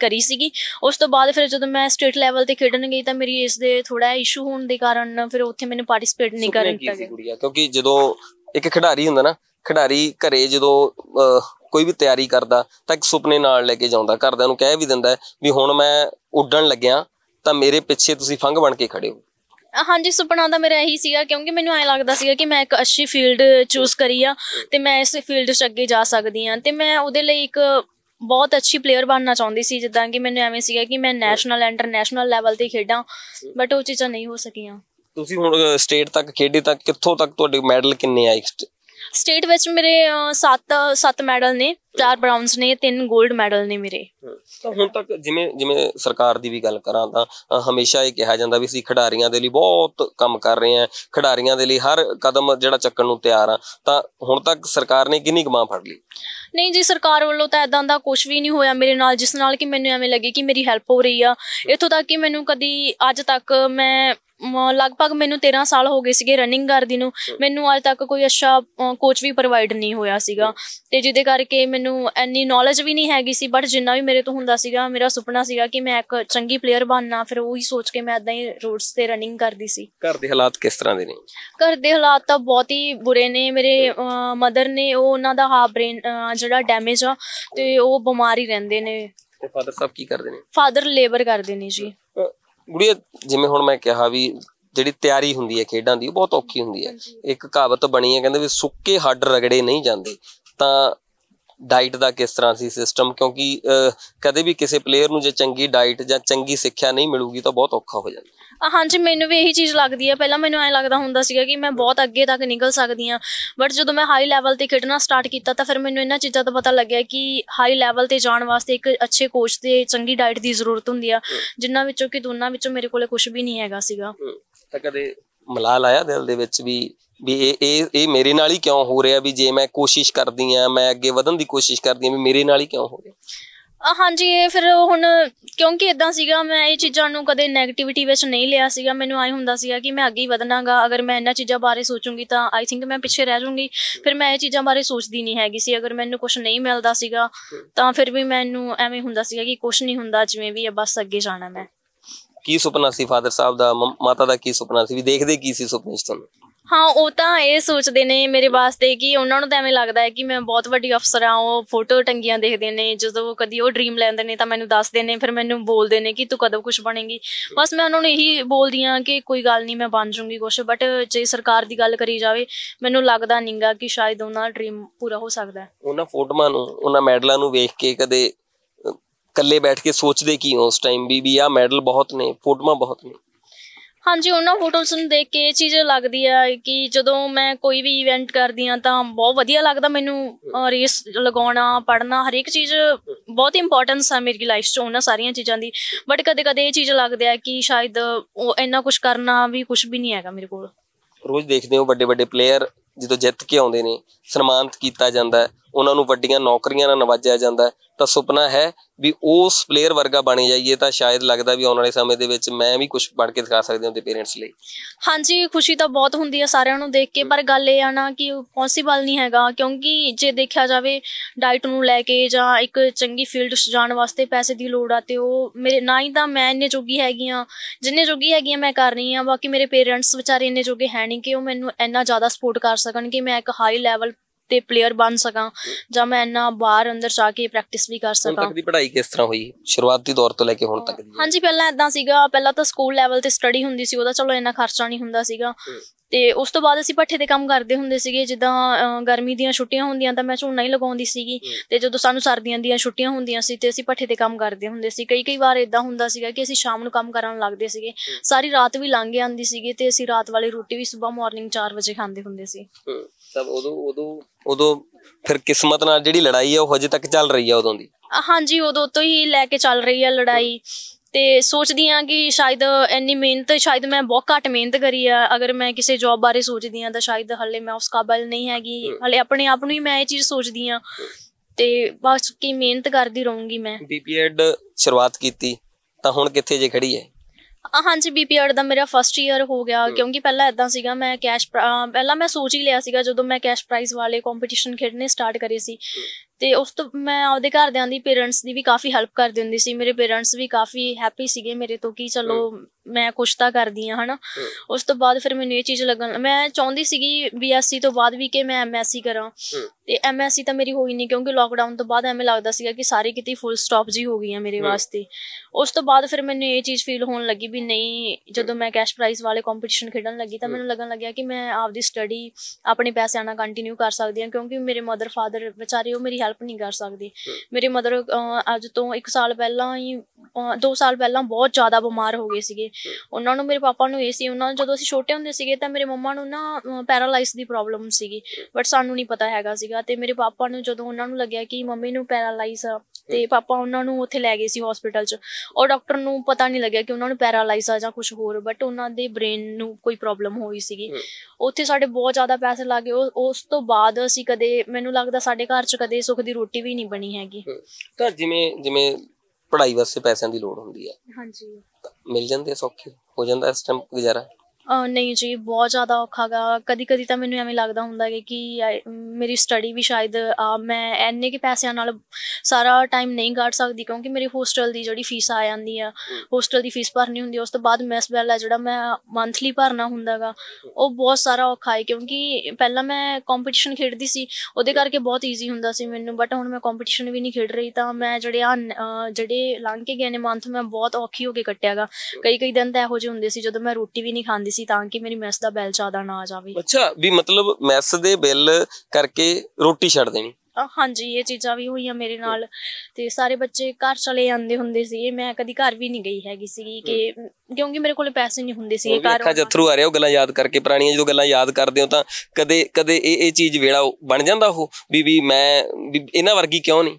ਕਰੀ ਸੀਗੀ ਉਸ ਤੋਂ ਬਾਅਦ ਫਿਰ ਜਦੋਂ ਮੈਂ ਸਟੇਟ ਲੈਵਲ ਤੇ ਖੇਡਣ ਗਈ ਤਾਂ ਮੇਰੀ ਵੀ ਇਸ ਦੇ ਥੋੜਾ ਇਸ਼ੂ ਹੋਣ ਦੇ ਕਾਰਨ ਫਿਰ ਉੱਥੇ ਮੈਨੂੰ ਪਾਰਟਿਸਿਪੇਟ ਨਹੀਂ ਕਰਨ ਦਿੱਤਾ ਗਿਆ ਕਿਉਂਕਿ ਜਦੋਂ ਇੱਕ ਖਿਡਾਰੀ ਹੁੰਦਾ ਨਾ ਖਿਡਾਰੀ ਘਰੇ ਜਦੋਂ ਕੋਈ ਵੀ ਤਿਆਰੀ ਕਰਦਾ ਤਾਂ ਇੱਕ ਸੁਪਨੇ ਨਾਲ ਲੈ ਕੇ ਜਾਂਦਾ ਘਰਦਿਆਂ ਨੂੰ ਕਹਿ ਵੀ ਦਿੰਦਾ ਵੀ ਹੁਣ ਮੈਂ ਉੱਡਣ ਲੱਗਿਆ ਤਾਂ ਮੇਰੇ ਪਿੱਛੇ ਤੁਸੀਂ ਫੰਗ ਬਣ ਕੇ ਖੜੇ ਹੋ ਹਾਂਜੀ ਸੁਪਨਾ ਦਾ ਮੇਰਾ ਇਹੀ ਸੀਗਾ ਕਿਉਂਕਿ ਮੈਨੂੰ ਐ ਲੱਗਦਾ ਸੀਗਾ ਕਿ ਮੈਂ ਇੱਕ ਅੱਛੀ ਫੀਲਡ ਚੂਜ਼ ਕਰੀ ਆ ਤੇ ਮੈਂ ਇਸ ਫੀਲਡ 'ਚ ਅੱਗੇ ਜਾ ਸਕਦੀ ਆ ਤੇ ਮੈਂ ਉਹਦੇ ਲਈ ਇੱਕ ਬਹੁਤ ਅੱਛੀ ਪਲੇਅਰ ਬਣਨਾ ਚਾਹੁੰਦੀ ਸੀ ਜਿੱਦਾਂ ਕਿ ਮੈਨੂੰ ਐਵੇਂ ਸੀਗਾ ਕਿ ਮੈਂ ਨੈਸ਼ਨਲ ਇੰਟਰਨੈਸ਼ਨਲ ਲੈਵਲ ਤੇ ਖੇਡਾਂ ਬਟ ਉਹ ਚੀਜ਼ਾਂ ਨਹੀਂ ਹੋ ਸਕੀਆਂ ਤੁਸੀਂ ਹੁਣ ਸਟੇਟ ਤੱਕ ਖੇਡੇ ਤੱਕ ਕਿੱਥੋਂ ਤੱਕ ਤੁਹਾਡੇ ਮੈਡਲ ਕਿੰਨੇ ਆਏ ਸਟੇਟ ਵਿੱਚ ਮੇਰੇ 7 7 ਮੈਡਲ ਨੇ ਚਾਰ ਬ੍ਰਾਉਨਸ ਨੇ ਤਿੰਨ 골ਡ ਮੈਡਲ ਨੇ ਮੇਰੇ ਤਾਂ ਹੁਣ ਤੱਕ ਜਿਵੇਂ ਜਿਵੇਂ ਸਰਕਾਰ ਦੀ ਵੀ ਗੱਲ ਕਰਾਂ ਤਾਂ ਹਮੇਸ਼ਾ ਇਹ ਕਿਹਾ ਜਾਂਦਾ ਵੀ ਅਸੀਂ ਖਿਡਾਰੀਆਂ ਦੇ ਲਈ ਬਹੁਤ ਕੰਮ ਕਰ ਰਹੇ ਹਾਂ ਖਿਡਾਰੀਆਂ ਦੇ ਲਈ ਹਰ ਕਦਮ ਜਿਹੜਾ ਚੱਕਣ ਨੂੰ ਤਿਆਰ ਆ ਤਾਂ ਹੁਣ ਤੱਕ ਸਰਕਾਰ ਨੇ ਕਿੰਨੀ ਗਮਾਂ ਫੜ ਲਈ ਨਹੀਂ ਜੀ ਸਰਕਾਰ ਵੱਲੋਂ ਤਾਂ ਐਦਾਂ ਦਾ ਕੁਝ ਵੀ ਨਹੀਂ ਹੋਇਆ ਮੇਰੇ ਨਾਲ ਜਿਸ ਨਾਲ ਕਿ ਮੈਨੂੰ ਐਵੇਂ ਲੱਗੇ ਕਿ ਮੇਰੀ ਹੈਲਪ ਹੋ ਰਹੀ ਆ ਇਥੋਂ ਤੱਕ ਕਿ ਮੈਨੂੰ ਕਦੀ ਅੱਜ ਤੱਕ ਮੈਂ ਲਗਭਗ ਮੈਨੂੰ 13 ਸਾਲ ਹੋ ਗਏ ਸੀਗੇ ਰਨਿੰਗ ਕਰਦੀ ਨੂੰ ਮੈਨੂੰ ਅੱਜ ਤੱਕ ਕੋਈ ਅੱਛਾ ਕੋਚ ਵੀ ਪ੍ਰੋਵਾਈਡ ਨਹੀਂ ਹੋਇਆ ਸੀਗਾ ਤੇ ਜਿਹਦੇ ਕਰਕੇ ਮੈਨੂੰ ਐਨੀ ਨੌਲੇਜ ਵੀ ਨਹੀਂ ਹੈਗੀ ਸੀ ਬਟ ਜਿੰਨਾ ਵੀ ਮੇਰੇ ਤੋਂ ਹੁੰਦਾ ਸੀਗਾ ਮੇਰਾ ਸੁਪਨਾ ਸੀਗਾ ਕਿ ਮੈਂ ਇੱਕ ਚੰਗੀ ਪਲੇਅਰ ਬਣਨਾ ਫਿਰ ਉਹੀ ਸੋਚ ਕੇ ਮੈਂ ਇਦਾਂ ਹੀ ਰੋਡਸ ਤੇ ਰਨਿੰਗ ਕਰਦੀ ਸੀ ਘਰ ਦੇ ਹਾਲਾਤ ਕਿਸ ਤਰ੍ਹਾਂ ਦੇ ਨੇ ਘਰ ਦੇ ਹਾਲਾਤ ਤਾਂ ਬਹੁਤ ਹੀ ਬੁਰੇ ਨੇ ਮੇਰੇ ਮਦਰ ਨੇ ਉਹ ਉਹਨਾਂ ਦਾ ਹਾਫ ਬ੍ਰੇਨ ਜਿਹੜਾ ਡੈਮੇਜ ਆ ਤੇ ਉਹ ਬਿਮਾਰੀ ਰਹਿੰਦੇ ਨੇ ਫਾਦਰ ਸਾਹਿਬ ਕੀ ਕਰਦੇ ਨੇ ਫਾਦਰ ਲੇਬਰ ਕਰਦੇ ਨੇ ਜੀ ਗੁੜੀਆ ਜਿਵੇਂ ਹੁਣ ਮੈਂ ਕਿਹਾ ਵੀ ਜਿਹੜੀ ਤਿਆਰੀ ਹੁੰਦੀ ਹੈ ਖੇਡਾਂ ਦੀ ਉਹ ਬਹੁਤ ਔਖੀ ਹੁੰਦੀ ਹੈ ਇੱਕ ਕਹਾਵਤ ਬਣੀ ਹੈ ਕਹਿੰਦੇ ਵੀ ਸੁੱਕੇ ਹੱਡ ਰਗੜੇ ਨਹੀਂ ਜਾਂਦੇ ਤਾਂ ਡਾਈਟ ਦਾ ਕਿਸ ਤਰ੍ਹਾਂ ਸੀ ਸਿਸਟਮ ਕਿਉਂਕਿ ਕਦੇ ਵੀ ਕਿਸੇ ਪਲੇਅਰ ਨੂੰ ਜੇ ਚੰਗੀ ਡਾਈਟ ਜਾਂ ਚੰਗੀ ਸਿੱਖਿਆ ਨਹੀਂ ਮਿਲੂਗੀ ਤਾਂ ਬਹੁਤ ਔਖਾ ਹੋ ਜਾਂਦਾ ਹਾਂਜੀ ਮੈਨੂੰ ਵੀ ਇਹੀ ਚੀਜ਼ ਲੱਗਦੀ ਆ ਪਹਿਲਾਂ ਮੈਨੂੰ ਐ ਲੱਗਦਾ ਹੁੰਦਾ ਸੀਗਾ ਕਿ ਮੈਂ ਬਹੁਤ ਅੱਗੇ ਤੱਕ ਨਿਕਲ ਸਕਦੀ ਆ ਬਟ ਜਦੋਂ ਮੈਂ ਹਾਈ ਲੈਵਲ ਤੇ ਖੇਡਣਾ ਸਟਾਰਟ ਕੀਤਾ ਤਾਂ ਫਿਰ ਮੈਨੂੰ ਇਹਨਾਂ ਚੀਜ਼ਾਂ ਦਾ ਪਤਾ ਲੱਗਿਆ ਕਿ ਹਾਈ ਲੈਵਲ ਤੇ ਜਾਣ ਵਾਸਤੇ ਇੱਕ ਅੱਛੇ ਕੋਚ ਤੇ ਚੰਗੀ ਡਾਈਟ ਦੀ ਜ਼ਰੂਰਤ ਹੁੰਦੀ ਆ ਜਿੰਨਾ ਵਿੱਚੋਂ ਕਿ ਦੋਨਾਂ ਵਿੱਚੋਂ ਮੇਰੇ ਕੋਲੇ ਕੁਝ ਵੀ ਨਹੀਂ ਹੈਗਾ ਸੀਗਾ ਤਾਂ ਕਦੇ ਮਲਾਲ ਆਇਆ ਦਿਲ ਦੇ ਵਿੱਚ ਵੀ ਵੀ ਇਹ ਇਹ ਇਹ ਮੇਰੇ ਨਾਲ ਹੀ ਕਿਉਂ ਹੋ ਰਿਹਾ ਵੀ ਜੇ ਮੈਂ ਕੋਸ਼ਿਸ਼ ਕਰਦੀ ਆ ਮੈਂ ਅੱਗੇ ਵਧਣ ਦੀ ਕੋਸ਼ਿਸ਼ ਕਰਦੀ ਆ ਵੀ ਮੇਰੇ ਨਾਲ ਹੀ ਕਿਉਂ ਹੋ ਰਿਹਾ ਹਾਂਜੀ ਇਹ ਫਿਰ ਹੁਣ ਕਿਉਂਕਿ ਇਦਾਂ ਸੀਗਾ ਮੈਂ ਇਹ ਚੀਜ਼ਾਂ ਨੂੰ ਕਦੇ 네ਗੇਟਿਵਿਟੀ ਵਿੱਚ ਨਹੀਂ ਲਿਆ ਸੀਗਾ ਮੈਨੂੰ ਆਈ ਹੁੰਦਾ ਸੀਗਾ ਕਿ ਮੈਂ ਅੱਗੇ ਹੀ ਵਧਣਾਗਾ ਅਗਰ ਮੈਂ ਇਹਨਾਂ ਚੀਜ਼ਾਂ ਬਾਰੇ ਸੋਚੂੰਗੀ ਤਾਂ ਆਈ ਥਿੰਕ ਮੈਂ ਪਿੱਛੇ ਰਹਿ ਜਾਊਂਗੀ ਫਿਰ ਮੈਂ ਇਹ ਚੀਜ਼ਾਂ ਬਾਰੇ ਸੋਚਦੀ ਨਹੀਂ ਹੈਗੀ ਸੀ ਅਗਰ ਮੈਨੂੰ ਕੁਝ ਨਹੀਂ ਮਿਲਦਾ ਸੀਗਾ ਤਾਂ ਫਿਰ ਵੀ ਮੈਨੂੰ ਐਵੇਂ ਹੁੰਦਾ ਸੀਗਾ ਕਿ ਕੁਝ ਨਹੀਂ ਹੁੰਦਾ ਜਿਵੇਂ ਵੀ ਬਸ ਅੱਗੇ ਜਾਣਾ ਮੈਂ ਕੀ ਸੁਪਨਾ ਸੀ ਫਾਦਰ ਸਾਹਿਬ ਦਾ ਮਾਤਾ ਦਾ ਕੀ ਸੁਪਨਾ ਸੀ ਵੀ ਦੇਖਦੇ ਕੀ ਸੀ ਸੁਪਨੇ ਚ ਤੁਹਾਨੂੰ ਹਾਂ ਉਹ ਤਾਂ ਇਹ ਸੋਚਦੇ ਨੇ ਮੇਰੇ ਵਾਸਤੇ ਕਿ ਉਹਨਾਂ ਨੂੰ ਤਾਂ ਐਵੇਂ ਲੱਗਦਾ ਹੈ ਕਿ ਮੈਂ ਬਹੁਤ ਵੱਡੀ ਅਫਸਰ ਆ ਉਹ ਫੋਟੋ ਟੰਗੀਆਂ ਦੇਖਦੇ ਨੇ ਜਦੋਂ ਉਹ ਕਦੀ ਉਹ ਡ੍ਰੀਮ ਲੈਂਦੇ ਨੇ ਤਾਂ ਮੈਨੂੰ ਦੱਸਦੇ ਨੇ ਫਿਰ ਮੈਨੂੰ ਬੋਲਦੇ ਨੇ ਕਿ ਤੂੰ ਕਦੋਂ ਕੁਝ ਬਣੇਗੀ ਬਸ ਮੈਂ ਉਹਨਾਂ ਨੂੰ ਇਹੀ ਬੋਲਦੀ ਆ ਕਿ ਕੋਈ ਗੱਲ ਨਹੀਂ ਮੈਂ ਬਣ ਜੂਗੀ ਕੁਝ ਬਟ ਜੇ ਸਰਕਾਰ ਦੀ ਗੱਲ ਕਰੀ ਜਾਵੇ ਮੈਨੂੰ ਲੱਗਦਾ ਨਹੀਂਗਾ ਕਿ ਸ਼ਾਇਦ ਉਹਨਾਂ ਡ੍ਰੀਮ ਪੂਰਾ ਹੋ ਸਕਦਾ ਉਹਨਾਂ ਫੋਟੋਆਂ ਨੂੰ ਉਹਨਾਂ ਮੈਡਲਾਂ ਨੂੰ ਵੇਖ ਕੇ ਕਦੇ ਇਕੱਲੇ ਬੈਠ ਕੇ ਸੋਚਦੇ ਕੀ ਉਸ ਟਾਈਮ ਵੀ ਵੀ ਆ ਮੈਡਲ ਬਹੁਤ ਨੇ ਫੋਟੋਆਂ ਬਹੁਤ ਨੇ ਹਾਂਜੀ ਉਹਨਾਂ ਫੋਟੋਸ ਨੂੰ ਦੇਖ ਕੇ ਇਹ ਚੀਜ਼ ਲੱਗਦੀ ਆ ਕਿ ਜਦੋਂ ਮੈਂ ਕੋਈ ਵੀ ਇਵੈਂਟ ਕਰਦੀ ਆ ਤਾਂ ਬਹੁਤ ਵਧੀਆ ਲੱਗਦਾ ਮੈਨੂੰ ਰੇਸ ਲਗਾਉਣਾ ਪੜਨਾ ਹਰ ਇੱਕ ਚੀਜ਼ ਬਹੁਤ ਇੰਪੋਰਟੈਂਸ ਆ ਮੇਰੀ ਲਾਈਫ 'ਚ ਉਹਨਾਂ ਸਾਰੀਆਂ ਚੀਜ਼ਾਂ ਦੀ ਬਟ ਕਦੇ-ਕਦੇ ਇਹ ਚੀਜ਼ ਲੱਗਦੀ ਆ ਕਿ ਸ਼ਾਇਦ ਉਹ ਇੰਨਾ ਕੁਝ ਕਰਨਾ ਵੀ ਕੁਝ ਵੀ ਨਹੀਂ ਹੈਗਾ ਮੇਰੇ ਕੋਲ ਰੋਜ਼ ਦੇਖਦੇ ਹੋ ਵੱਡੇ ਵੱਡੇ ਪਲੇਅਰ ਜਦੋਂ ਜਿੱਤ ਕੇ ਆਉਂਦੇ ਨੇ ਸਨਮਾਨਿਤ ਕੀਤਾ ਜਾਂਦਾ ਹੈ ਉਹਨਾਂ ਨੂੰ ਵੱਡੀਆਂ ਨੌਕਰੀਆਂ ਨਾਲ ਨਵਾਜਿਆ ਜਾਂਦਾ ਤਾਂ ਸੁਪਨਾ ਹੈ ਵੀ ਉਸ ਪਲੇਅਰ ਵਰਗਾ ਬਣ ਜਾਈਏ ਤਾਂ ਸ਼ਾਇਦ ਲੱਗਦਾ ਵੀ ਆਉਣ ਵਾਲੇ ਸਮੇਂ ਦੇ ਵਿੱਚ ਮੈਂ ਵੀ ਕੁਝ ਬਣ ਕੇ ਦਿਖਾ ਸਕਦੇ ਹਾਂ ਉਹਦੇ ਪੇਰੈਂਟਸ ਲਈ ਹਾਂਜੀ ਖੁਸ਼ੀ ਤਾਂ ਬਹੁਤ ਹੁੰਦੀ ਹੈ ਸਾਰਿਆਂ ਨੂੰ ਦੇਖ ਕੇ ਪਰ ਗੱਲ ਇਹ ਆ ਨਾ ਕਿ ਪੋਸੀਬਲ ਨਹੀਂ ਹੈਗਾ ਕਿਉਂਕਿ ਜੇ ਦੇਖਿਆ ਜਾਵੇ ਡਾਈਟ ਨੂੰ ਲੈ ਕੇ ਜਾਂ ਇੱਕ ਚੰਗੀ ਫੀਲਡ 'ਚ ਜਾਣ ਵਾਸਤੇ ਪੈਸੇ ਦੀ ਲੋੜ ਆ ਤੇ ਉਹ ਮੇਰੇ ਨਾ ਹੀ ਤਾਂ ਮੈਂ ਇੰਨੇ ਜੋਗੀ ਹੈਗੀ ਆ ਜਿੰਨੇ ਜੋਗੀ ਹੈਗੀ ਆ ਮੈਂ ਕਰ ਰਹੀ ਆ ਬਾਕੀ ਮੇਰੇ ਪੇਰੈਂਟਸ ਵਿਚਾਰੇ ਇੰਨੇ ਜੋਗੇ ਹੈ ਨਹੀਂ ਕਿ ਉਹ ਮੈਨੂੰ ਇੰਨਾ ਜ਼ਿਆਦਾ ਸਪੋਰਟ ਕਰ ਸਕਣ ਕਿ ਮੈਂ ਇੱਕ ਹਾਈ ਲੈਵਲ ਤੇ ਪਲੇਅਰ ਬਣ ਸਕਾਂ ਜਾਂ ਮੈਂ ਇੰਨਾ ਬਾਹਰ ਅੰਦਰ ਜਾ ਕੇ ਪ੍ਰੈਕਟਿਸ ਵੀ ਕਰ ਸਕਾਂ ਹੁਣ ਤੱਕ ਦੀ ਪੜ੍ਹਾਈ ਕਿਸ ਤਰ੍ਹਾਂ ਹੋਈ ਸ਼ੁਰੂਆਤੀ ਦੌਰ ਤੋਂ ਲੈ ਕੇ ਹੁਣ ਤੱਕ ਦੀ ਹਾਂਜੀ ਪਹਿਲਾਂ ਇਦਾਂ ਸੀਗਾ ਪਹਿਲਾਂ ਤਾਂ ਸਕੂਲ ਲੈਵਲ ਤੇ ਸਟੱਡੀ ਹੁੰਦੀ ਸੀ ਉਹਦਾ ਚਲੋ ਇੰਨਾ ਖਰਚਾ ਨਹੀਂ ਹੁੰਦਾ ਸੀਗਾ ਤੇ ਉਸ ਤੋਂ ਬਾਅਦ ਅਸੀਂ ਪੱਠੇ ਦੇ ਕੰਮ ਕਰਦੇ ਹੁੰਦੇ ਸੀਗੇ ਜਿੱਦਾਂ ਗਰਮੀ ਦੀਆਂ ਛੁੱਟੀਆਂ ਹੁੰਦੀਆਂ ਤਾਂ ਮੈਂ ਝੋਨਾ ਹੀ ਲਗਾਉਂਦੀ ਸੀਗੀ ਤੇ ਜਦੋਂ ਸਾਨੂੰ ਸਰਦੀਆਂ ਦੀਆਂ ਛੁੱਟੀਆਂ ਹੁੰਦੀਆਂ ਸੀ ਤੇ ਅਸੀਂ ਪੱਠੇ ਦੇ ਕੰਮ ਕਰਦੇ ਹੁੰਦੇ ਸੀ ਕਈ ਕਈ ਵਾਰ ਇਦਾਂ ਹੁੰਦਾ ਸੀਗਾ ਕਿ ਅਸੀਂ ਸ਼ਾਮ ਨੂੰ ਕੰਮ ਕਰਨ ਲੱਗਦੇ ਸੀਗੇ ਸਾਰੀ ਰਾਤ ਵੀ ਲੰਘ ਜਾਂਦੀ ਸੀਗੀ ਤੇ ਅਸੀਂ ਰਾਤ ਵਾਲੀ ਰੋਟੀ ਵੀ ਸਵੇਰ ਮਾਰਨਿੰਗ 4 ਵਜੇ ਖਾਂਦੇ ਹੁੰਦੇ ਸੀ ਸਭ ਉਦੋਂ ਉਦੋਂ ਉਦੋਂ ਫਿਰ ਕਿਸਮਤ ਨਾਲ ਜਿਹੜੀ ਲੜਾਈ ਆ ਉਹ ਹਜੇ ਤੱਕ ਚੱਲ ਰਹੀ ਆ ਉਦੋਂ ਦੀ ਹਾਂਜੀ ਉਦੋਂ ਤੋਂ ਹੀ ਲੈ ਕੇ ਚੱਲ ਰਹੀ ਆ ਲੜਾਈ ਤੇ ਸੋਚਦੀ ਆ ਕਿ ਸ਼ਾਇਦ ਇੰਨੀ ਮਿਹਨਤ ਸ਼ਾਇਦ ਮੈਂ ਬਹੁਤ ਘੱਟ ਮਿਹਨਤ ਕਰੀ ਆ ਅਗਰ ਮੈਂ ਕਿਸੇ ਜੌਬ ਬਾਰੇ ਸੋਚਦੀ ਆ ਤਾਂ ਸ਼ਾਇਦ ਹੱਲੇ ਮੈਂ ਉਸ ਕਾਬਲ ਨਹੀਂ ਹੈਗੀ ਹੱਲੇ ਆਪਣੇ ਆਪ ਨੂੰ ਹੀ ਮੈਂ ਇਹ ਚੀਜ਼ ਸੋਚਦੀ ਆ ਤੇ ਬਸ ਕੀ ਮਿਹਨਤ ਕਰਦੀ ਰਹੂੰਗੀ ਮੈਂ ਬੀਪੀਐਡ ਸ਼ੁਰੂਆਤ ਕੀਤੀ ਤਾਂ ਹੁਣ ਕਿੱਥੇ ਜੇ ਖੜੀ ਹੈ ਹਾਂਜੀ ਬੀਪੀਆਰ ਦਾ ਮੇਰਾ ਫਰਸਟ ਈਅਰ ਹੋ ਗਿਆ ਕਿਉਂਕਿ ਪਹਿਲਾਂ ਇਦਾਂ ਸੀਗਾ ਮੈਂ ਕੈਸ਼ ਪਹਿਲਾਂ ਮੈਂ ਸੋਚ ਹੀ ਲਿਆ ਸੀਗਾ ਜਦੋਂ ਮੈਂ ਕੈਸ਼ ਪ੍ਰਾਈਜ਼ ਵਾਲੇ ਕੰਪੀਟੀਸ਼ਨ ਖੇਡਨੇ ਸਟਾਰਟ ਕਰੇ ਸੀ ਤੇ ਉਸ ਤੋਂ ਮੈਂ ਆਪਦੇ ਘਰਦਿਆਂ ਦੀ ਪੇਰੈਂਟਸ ਦੀ ਵੀ ਕਾਫੀ ਹੈਲਪ ਕਰਦੀ ਹੁੰਦੀ ਸੀ ਮੇਰੇ ਪੇਰੈਂਟਸ ਵੀ ਕਾਫੀ ਹੈਪੀ ਸੀਗੇ ਮੇਰੇ ਤੋਂ ਕਿ ਚਲੋ ਮੈਂ ਕੁਛ ਤਾਂ ਕਰਦੀ ਆ ਹਨਾ ਉਸ ਤੋਂ ਬਾਅਦ ਫਿਰ ਮੈਨੂੰ ਇਹ ਚੀਜ਼ ਲੱਗਣ ਮੈਂ ਚਾਹੁੰਦੀ ਸੀਗੀ ਬੀਐਸਸੀ ਤੋਂ ਬਾਅਦ ਵੀ ਕਿ ਮੈਂ ਐਮਐਸਸੀ ਕਰਾਂ ਤੇ ਐਮਐਸਸੀ ਤਾਂ ਮੇਰੀ ਹੋਈ ਨਹੀਂ ਕਿਉਂਕਿ ਲਾਕਡਾਊਨ ਤੋਂ ਬਾਅਦ ਐਵੇਂ ਲੱਗਦਾ ਸੀਗਾ ਕਿ ਸਾਰੇ ਕਿਤੇ ਫੁੱਲ ਸਟਾਪ ਜੀ ਹੋ ਗਈਆਂ ਮੇਰੇ ਵਾਸਤੇ ਉਸ ਤੋਂ ਬਾਅਦ ਫਿਰ ਮੈਨੂੰ ਇਹ ਚੀਜ਼ ਫੀਲ ਹੋਣ ਲੱਗੀ ਵੀ ਨਹੀਂ ਜਦੋਂ ਮੈਂ ਕੈਸ਼ ਪ੍ਰਾਈਜ਼ ਵਾਲੇ ਕੰਪੀਟੀਸ਼ਨ ਖੇਡਣ ਲੱਗੀ ਤਾਂ ਮੈਨੂੰ ਲੱਗਣ ਲੱਗਿਆ ਕਿ ਮੈਂ ਆਪਦੀ ਸਟੱਡੀ ਆਪਣੇ ਪੈਸਿਆਂ ਨਾਲ ਕੰਟੀਨਿਊ ਕਰ ਸਕਦੀ ਹਾਂ ਕਿਉਂਕਿ ਮੇਰੇ ਮਦਰ ਫਾਦਰ ਵਿਚਾਰੇ ਉਹ ਮੇਰੀ ਹੈਲਪ ਨਹੀਂ ਕਰ ਸਕਦੀ ਮੇਰੇ ਮਦਰ ਅੱਜ ਤੋਂ 1 ਸਾਲ ਪਹਿਲਾਂ ਹੀ 2 ਸਾਲ ਪਹਿਲਾਂ ਬਹੁਤ ਜ਼ਿਆਦਾ ਬਿਮਾਰ ਹੋ ਗਏ ਸੀਗੇ ਉਹਨਾਂ ਨੂੰ ਮੇਰੇ ਪਾਪਾ ਨੂੰ ਇਹ ਸੀ ਉਹਨਾਂ ਜਦੋਂ ਅਸੀਂ ਛੋਟੇ ਹੁੰਦੇ ਸੀਗੇ ਤਾਂ ਮੇਰੇ ਮੰਮਾ ਨੂੰ ਨਾ ਪੈਰਾਲਾਈਜ਼ ਦੀ ਪ੍ਰੋਬਲਮ ਸੀਗੀ ਬਟ ਸਾਨੂੰ ਨਹੀਂ ਪਤਾ ਹੈਗਾ ਸੀਗਾ ਤੇ ਮੇਰੇ ਪਾਪਾ ਨੂੰ ਜਦੋਂ ਉਹਨਾਂ ਨੂੰ ਲੱਗਿਆ ਕਿ ਮੰਮੀ ਨੂੰ ਪੈਰਾਲਾਈਜ਼ ਆ ਤੇ ਪਾਪਾ ਉਹਨਾਂ ਨੂੰ ਉੱਥੇ ਲੈ ਗਏ ਸੀ ਹਸਪੀਟਲ 'ਚ ਔਰ ਡਾਕਟਰ ਨੂੰ ਪਤਾ ਨਹੀਂ ਲੱਗਿਆ ਕਿ ਉਹਨਾਂ ਨੂੰ ਪੈਰਾਲਾਈਜ਼ ਆ ਜਾਂ ਕੁਝ ਹੋਰ ਬਟ ਉਹਨਾਂ ਦੇ ਬ੍ਰੇਨ ਨੂੰ ਕੋਈ ਪ੍ਰੋਬਲਮ ਹੋਈ ਸੀਗੀ ਉੱਥੇ ਸਾਡੇ ਬਹੁਤ ਜ਼ਿਆਦਾ ਪੈਸੇ ਲੱਗੇ ਉਸ ਤੋਂ ਬਾਅਦ ਅਸੀਂ ਕਦੇ ਮੈਨੂੰ ਲੱਗਦਾ ਸਾਡੇ ਘਰ 'ਚ ਕਦੇ ਸੁੱਖ ਦੀ ਰੋਟੀ ਵੀ ਨਹੀਂ ਬਣੀ ਹੈਗੀ ਤਾਂ ਜਿਵੇਂ ਜਿਵੇਂ ਪੜ੍ਹਾਈ ਵਾਸਤੇ ਪੈਸਿਆਂ ਦੀ ਲੋੜ ਹੁੰਦੀ ਹੈ ਹਾਂਜੀ ਮਿਲ ਜਾਂਦੇ ਆ ਸੌਖੇ ਹੋ ਜਾਂਦਾ ਇਸ ਟਾਈਮ ਗੁਜ਼ਾਰਾ ਨਹੀਂ ਜੀ ਬਹੁਤ ਜ਼ਿਆਦਾ ਔਖਾ ਗਾ ਕਦੀ ਕਦੀ ਤਾਂ ਮੈਨੂੰ ਐਵੇਂ ਲੱਗਦਾ ਹੁੰਦਾ ਕਿ ਕਿ ਮੇਰੀ ਸਟੱਡੀ ਵੀ ਸ਼ਾਇਦ ਮੈਂ ਐਨੇ ਕੇ ਪੈਸਿਆਂ ਨਾਲ ਸਾਰਾ ਟਾਈਮ ਨਹੀਂ ਗਾੜ ਸਕਦੀ ਕਿਉਂਕਿ ਮੇਰੀ ਹੋਸਟਲ ਦੀ ਜਿਹੜੀ ਫੀਸ ਆ ਜਾਂਦੀ ਆ ਹੋਸਟਲ ਦੀ ਫੀਸ ਭਰਨੀ ਹੁੰਦੀ ਉਸ ਤੋਂ ਬਾਅਦ ਮੈਸ ਬਿੱਲ ਆ ਜਿਹੜਾ ਮੈਂ ਮੰਥਲੀ ਭਰਨਾ ਹੁੰਦਾਗਾ ਉਹ ਬਹੁਤ ਸਾਰਾ ਔਖਾ ਹੈ ਕਿਉਂਕਿ ਪਹਿਲਾਂ ਮੈਂ ਕੰਪੀਟੀਸ਼ਨ ਖੇਡਦੀ ਸੀ ਉਹਦੇ ਕਰਕੇ ਬਹੁਤ ਈਜ਼ੀ ਹੁੰਦਾ ਸੀ ਮੈਨੂੰ ਬਟ ਹੁਣ ਮੈਂ ਕੰਪੀਟੀਸ਼ਨ ਵੀ ਨਹੀਂ ਖੇਡ ਰਹੀ ਤਾਂ ਮੈਂ ਜਿਹੜੇ ਆ ਜਿਹੜੇ ਲੰਘ ਕੇ ਗਏ ਨੇ ਮੰਥ ਮੈਂ ਬਹੁਤ ਔਖੀ ਹੋ ਕੇ ਕੱਟਿਆਗਾ ਕਈ ਕਈ ਦਿਨ ਤਾਂ ਇਹੋ ਜਿਹੇ ਹੁੰਦੇ ਸੀ ਜਦੋਂ ਮੈਂ ਰੋਟੀ ਵੀ ਨਹੀਂ ਖਾਂਦੀ ਸੀ ਤਾਂ ਕਿ ਮੇਰੀ ਮੈਸ ਦਾ ਬਿੱਲ ਜ਼ਿਆਦਾ ਨਾ ਆ ਜਾਵੇ ਅੱਛਾ ਵੀ ਮਤਲਬ ਮੈਸ ਦੇ ਬਿੱਲ ਕਰਕੇ ਰੋਟੀ ਛੱਡ ਦੇਣੀ ਹਾਂਜੀ ਇਹ ਚੀਜ਼ਾਂ ਵੀ ਹੋਈਆਂ ਮੇਰੇ ਨਾਲ ਤੇ ਸਾਰੇ ਬੱਚੇ ਘਰ ਚਲੇ ਜਾਂਦੇ ਹੁੰਦੇ ਸੀ ਮੈਂ ਕਦੀ ਘਰ ਵੀ ਨਹੀਂ ਗਈ ਹੈਗੀ ਸੀ ਕਿ ਕਿਉਂਕਿ ਮੇਰੇ ਕੋਲ ਪੈਸੇ ਨਹੀਂ ਹੁੰਦੇ ਸੀ ਕਾਰਨ ਅੱਖਾਂ ਜਥਰੂ ਆ ਰਿਹਾ ਉਹ ਗੱਲਾਂ ਯਾਦ ਕਰਕੇ ਪੁਰਾਣੀਆਂ ਜਦੋਂ ਗੱਲਾਂ ਯਾਦ ਕਰਦੇ ਹੋ ਤਾਂ ਕਦੇ ਕਦੇ ਇਹ ਇਹ ਚੀਜ਼ ਵੇਲਾ ਬਣ ਜਾਂਦਾ ਉਹ ਵੀ ਵੀ ਮੈਂ ਇਹਨਾਂ ਵਰਗੀ ਕਿਉਂ ਨਹੀਂ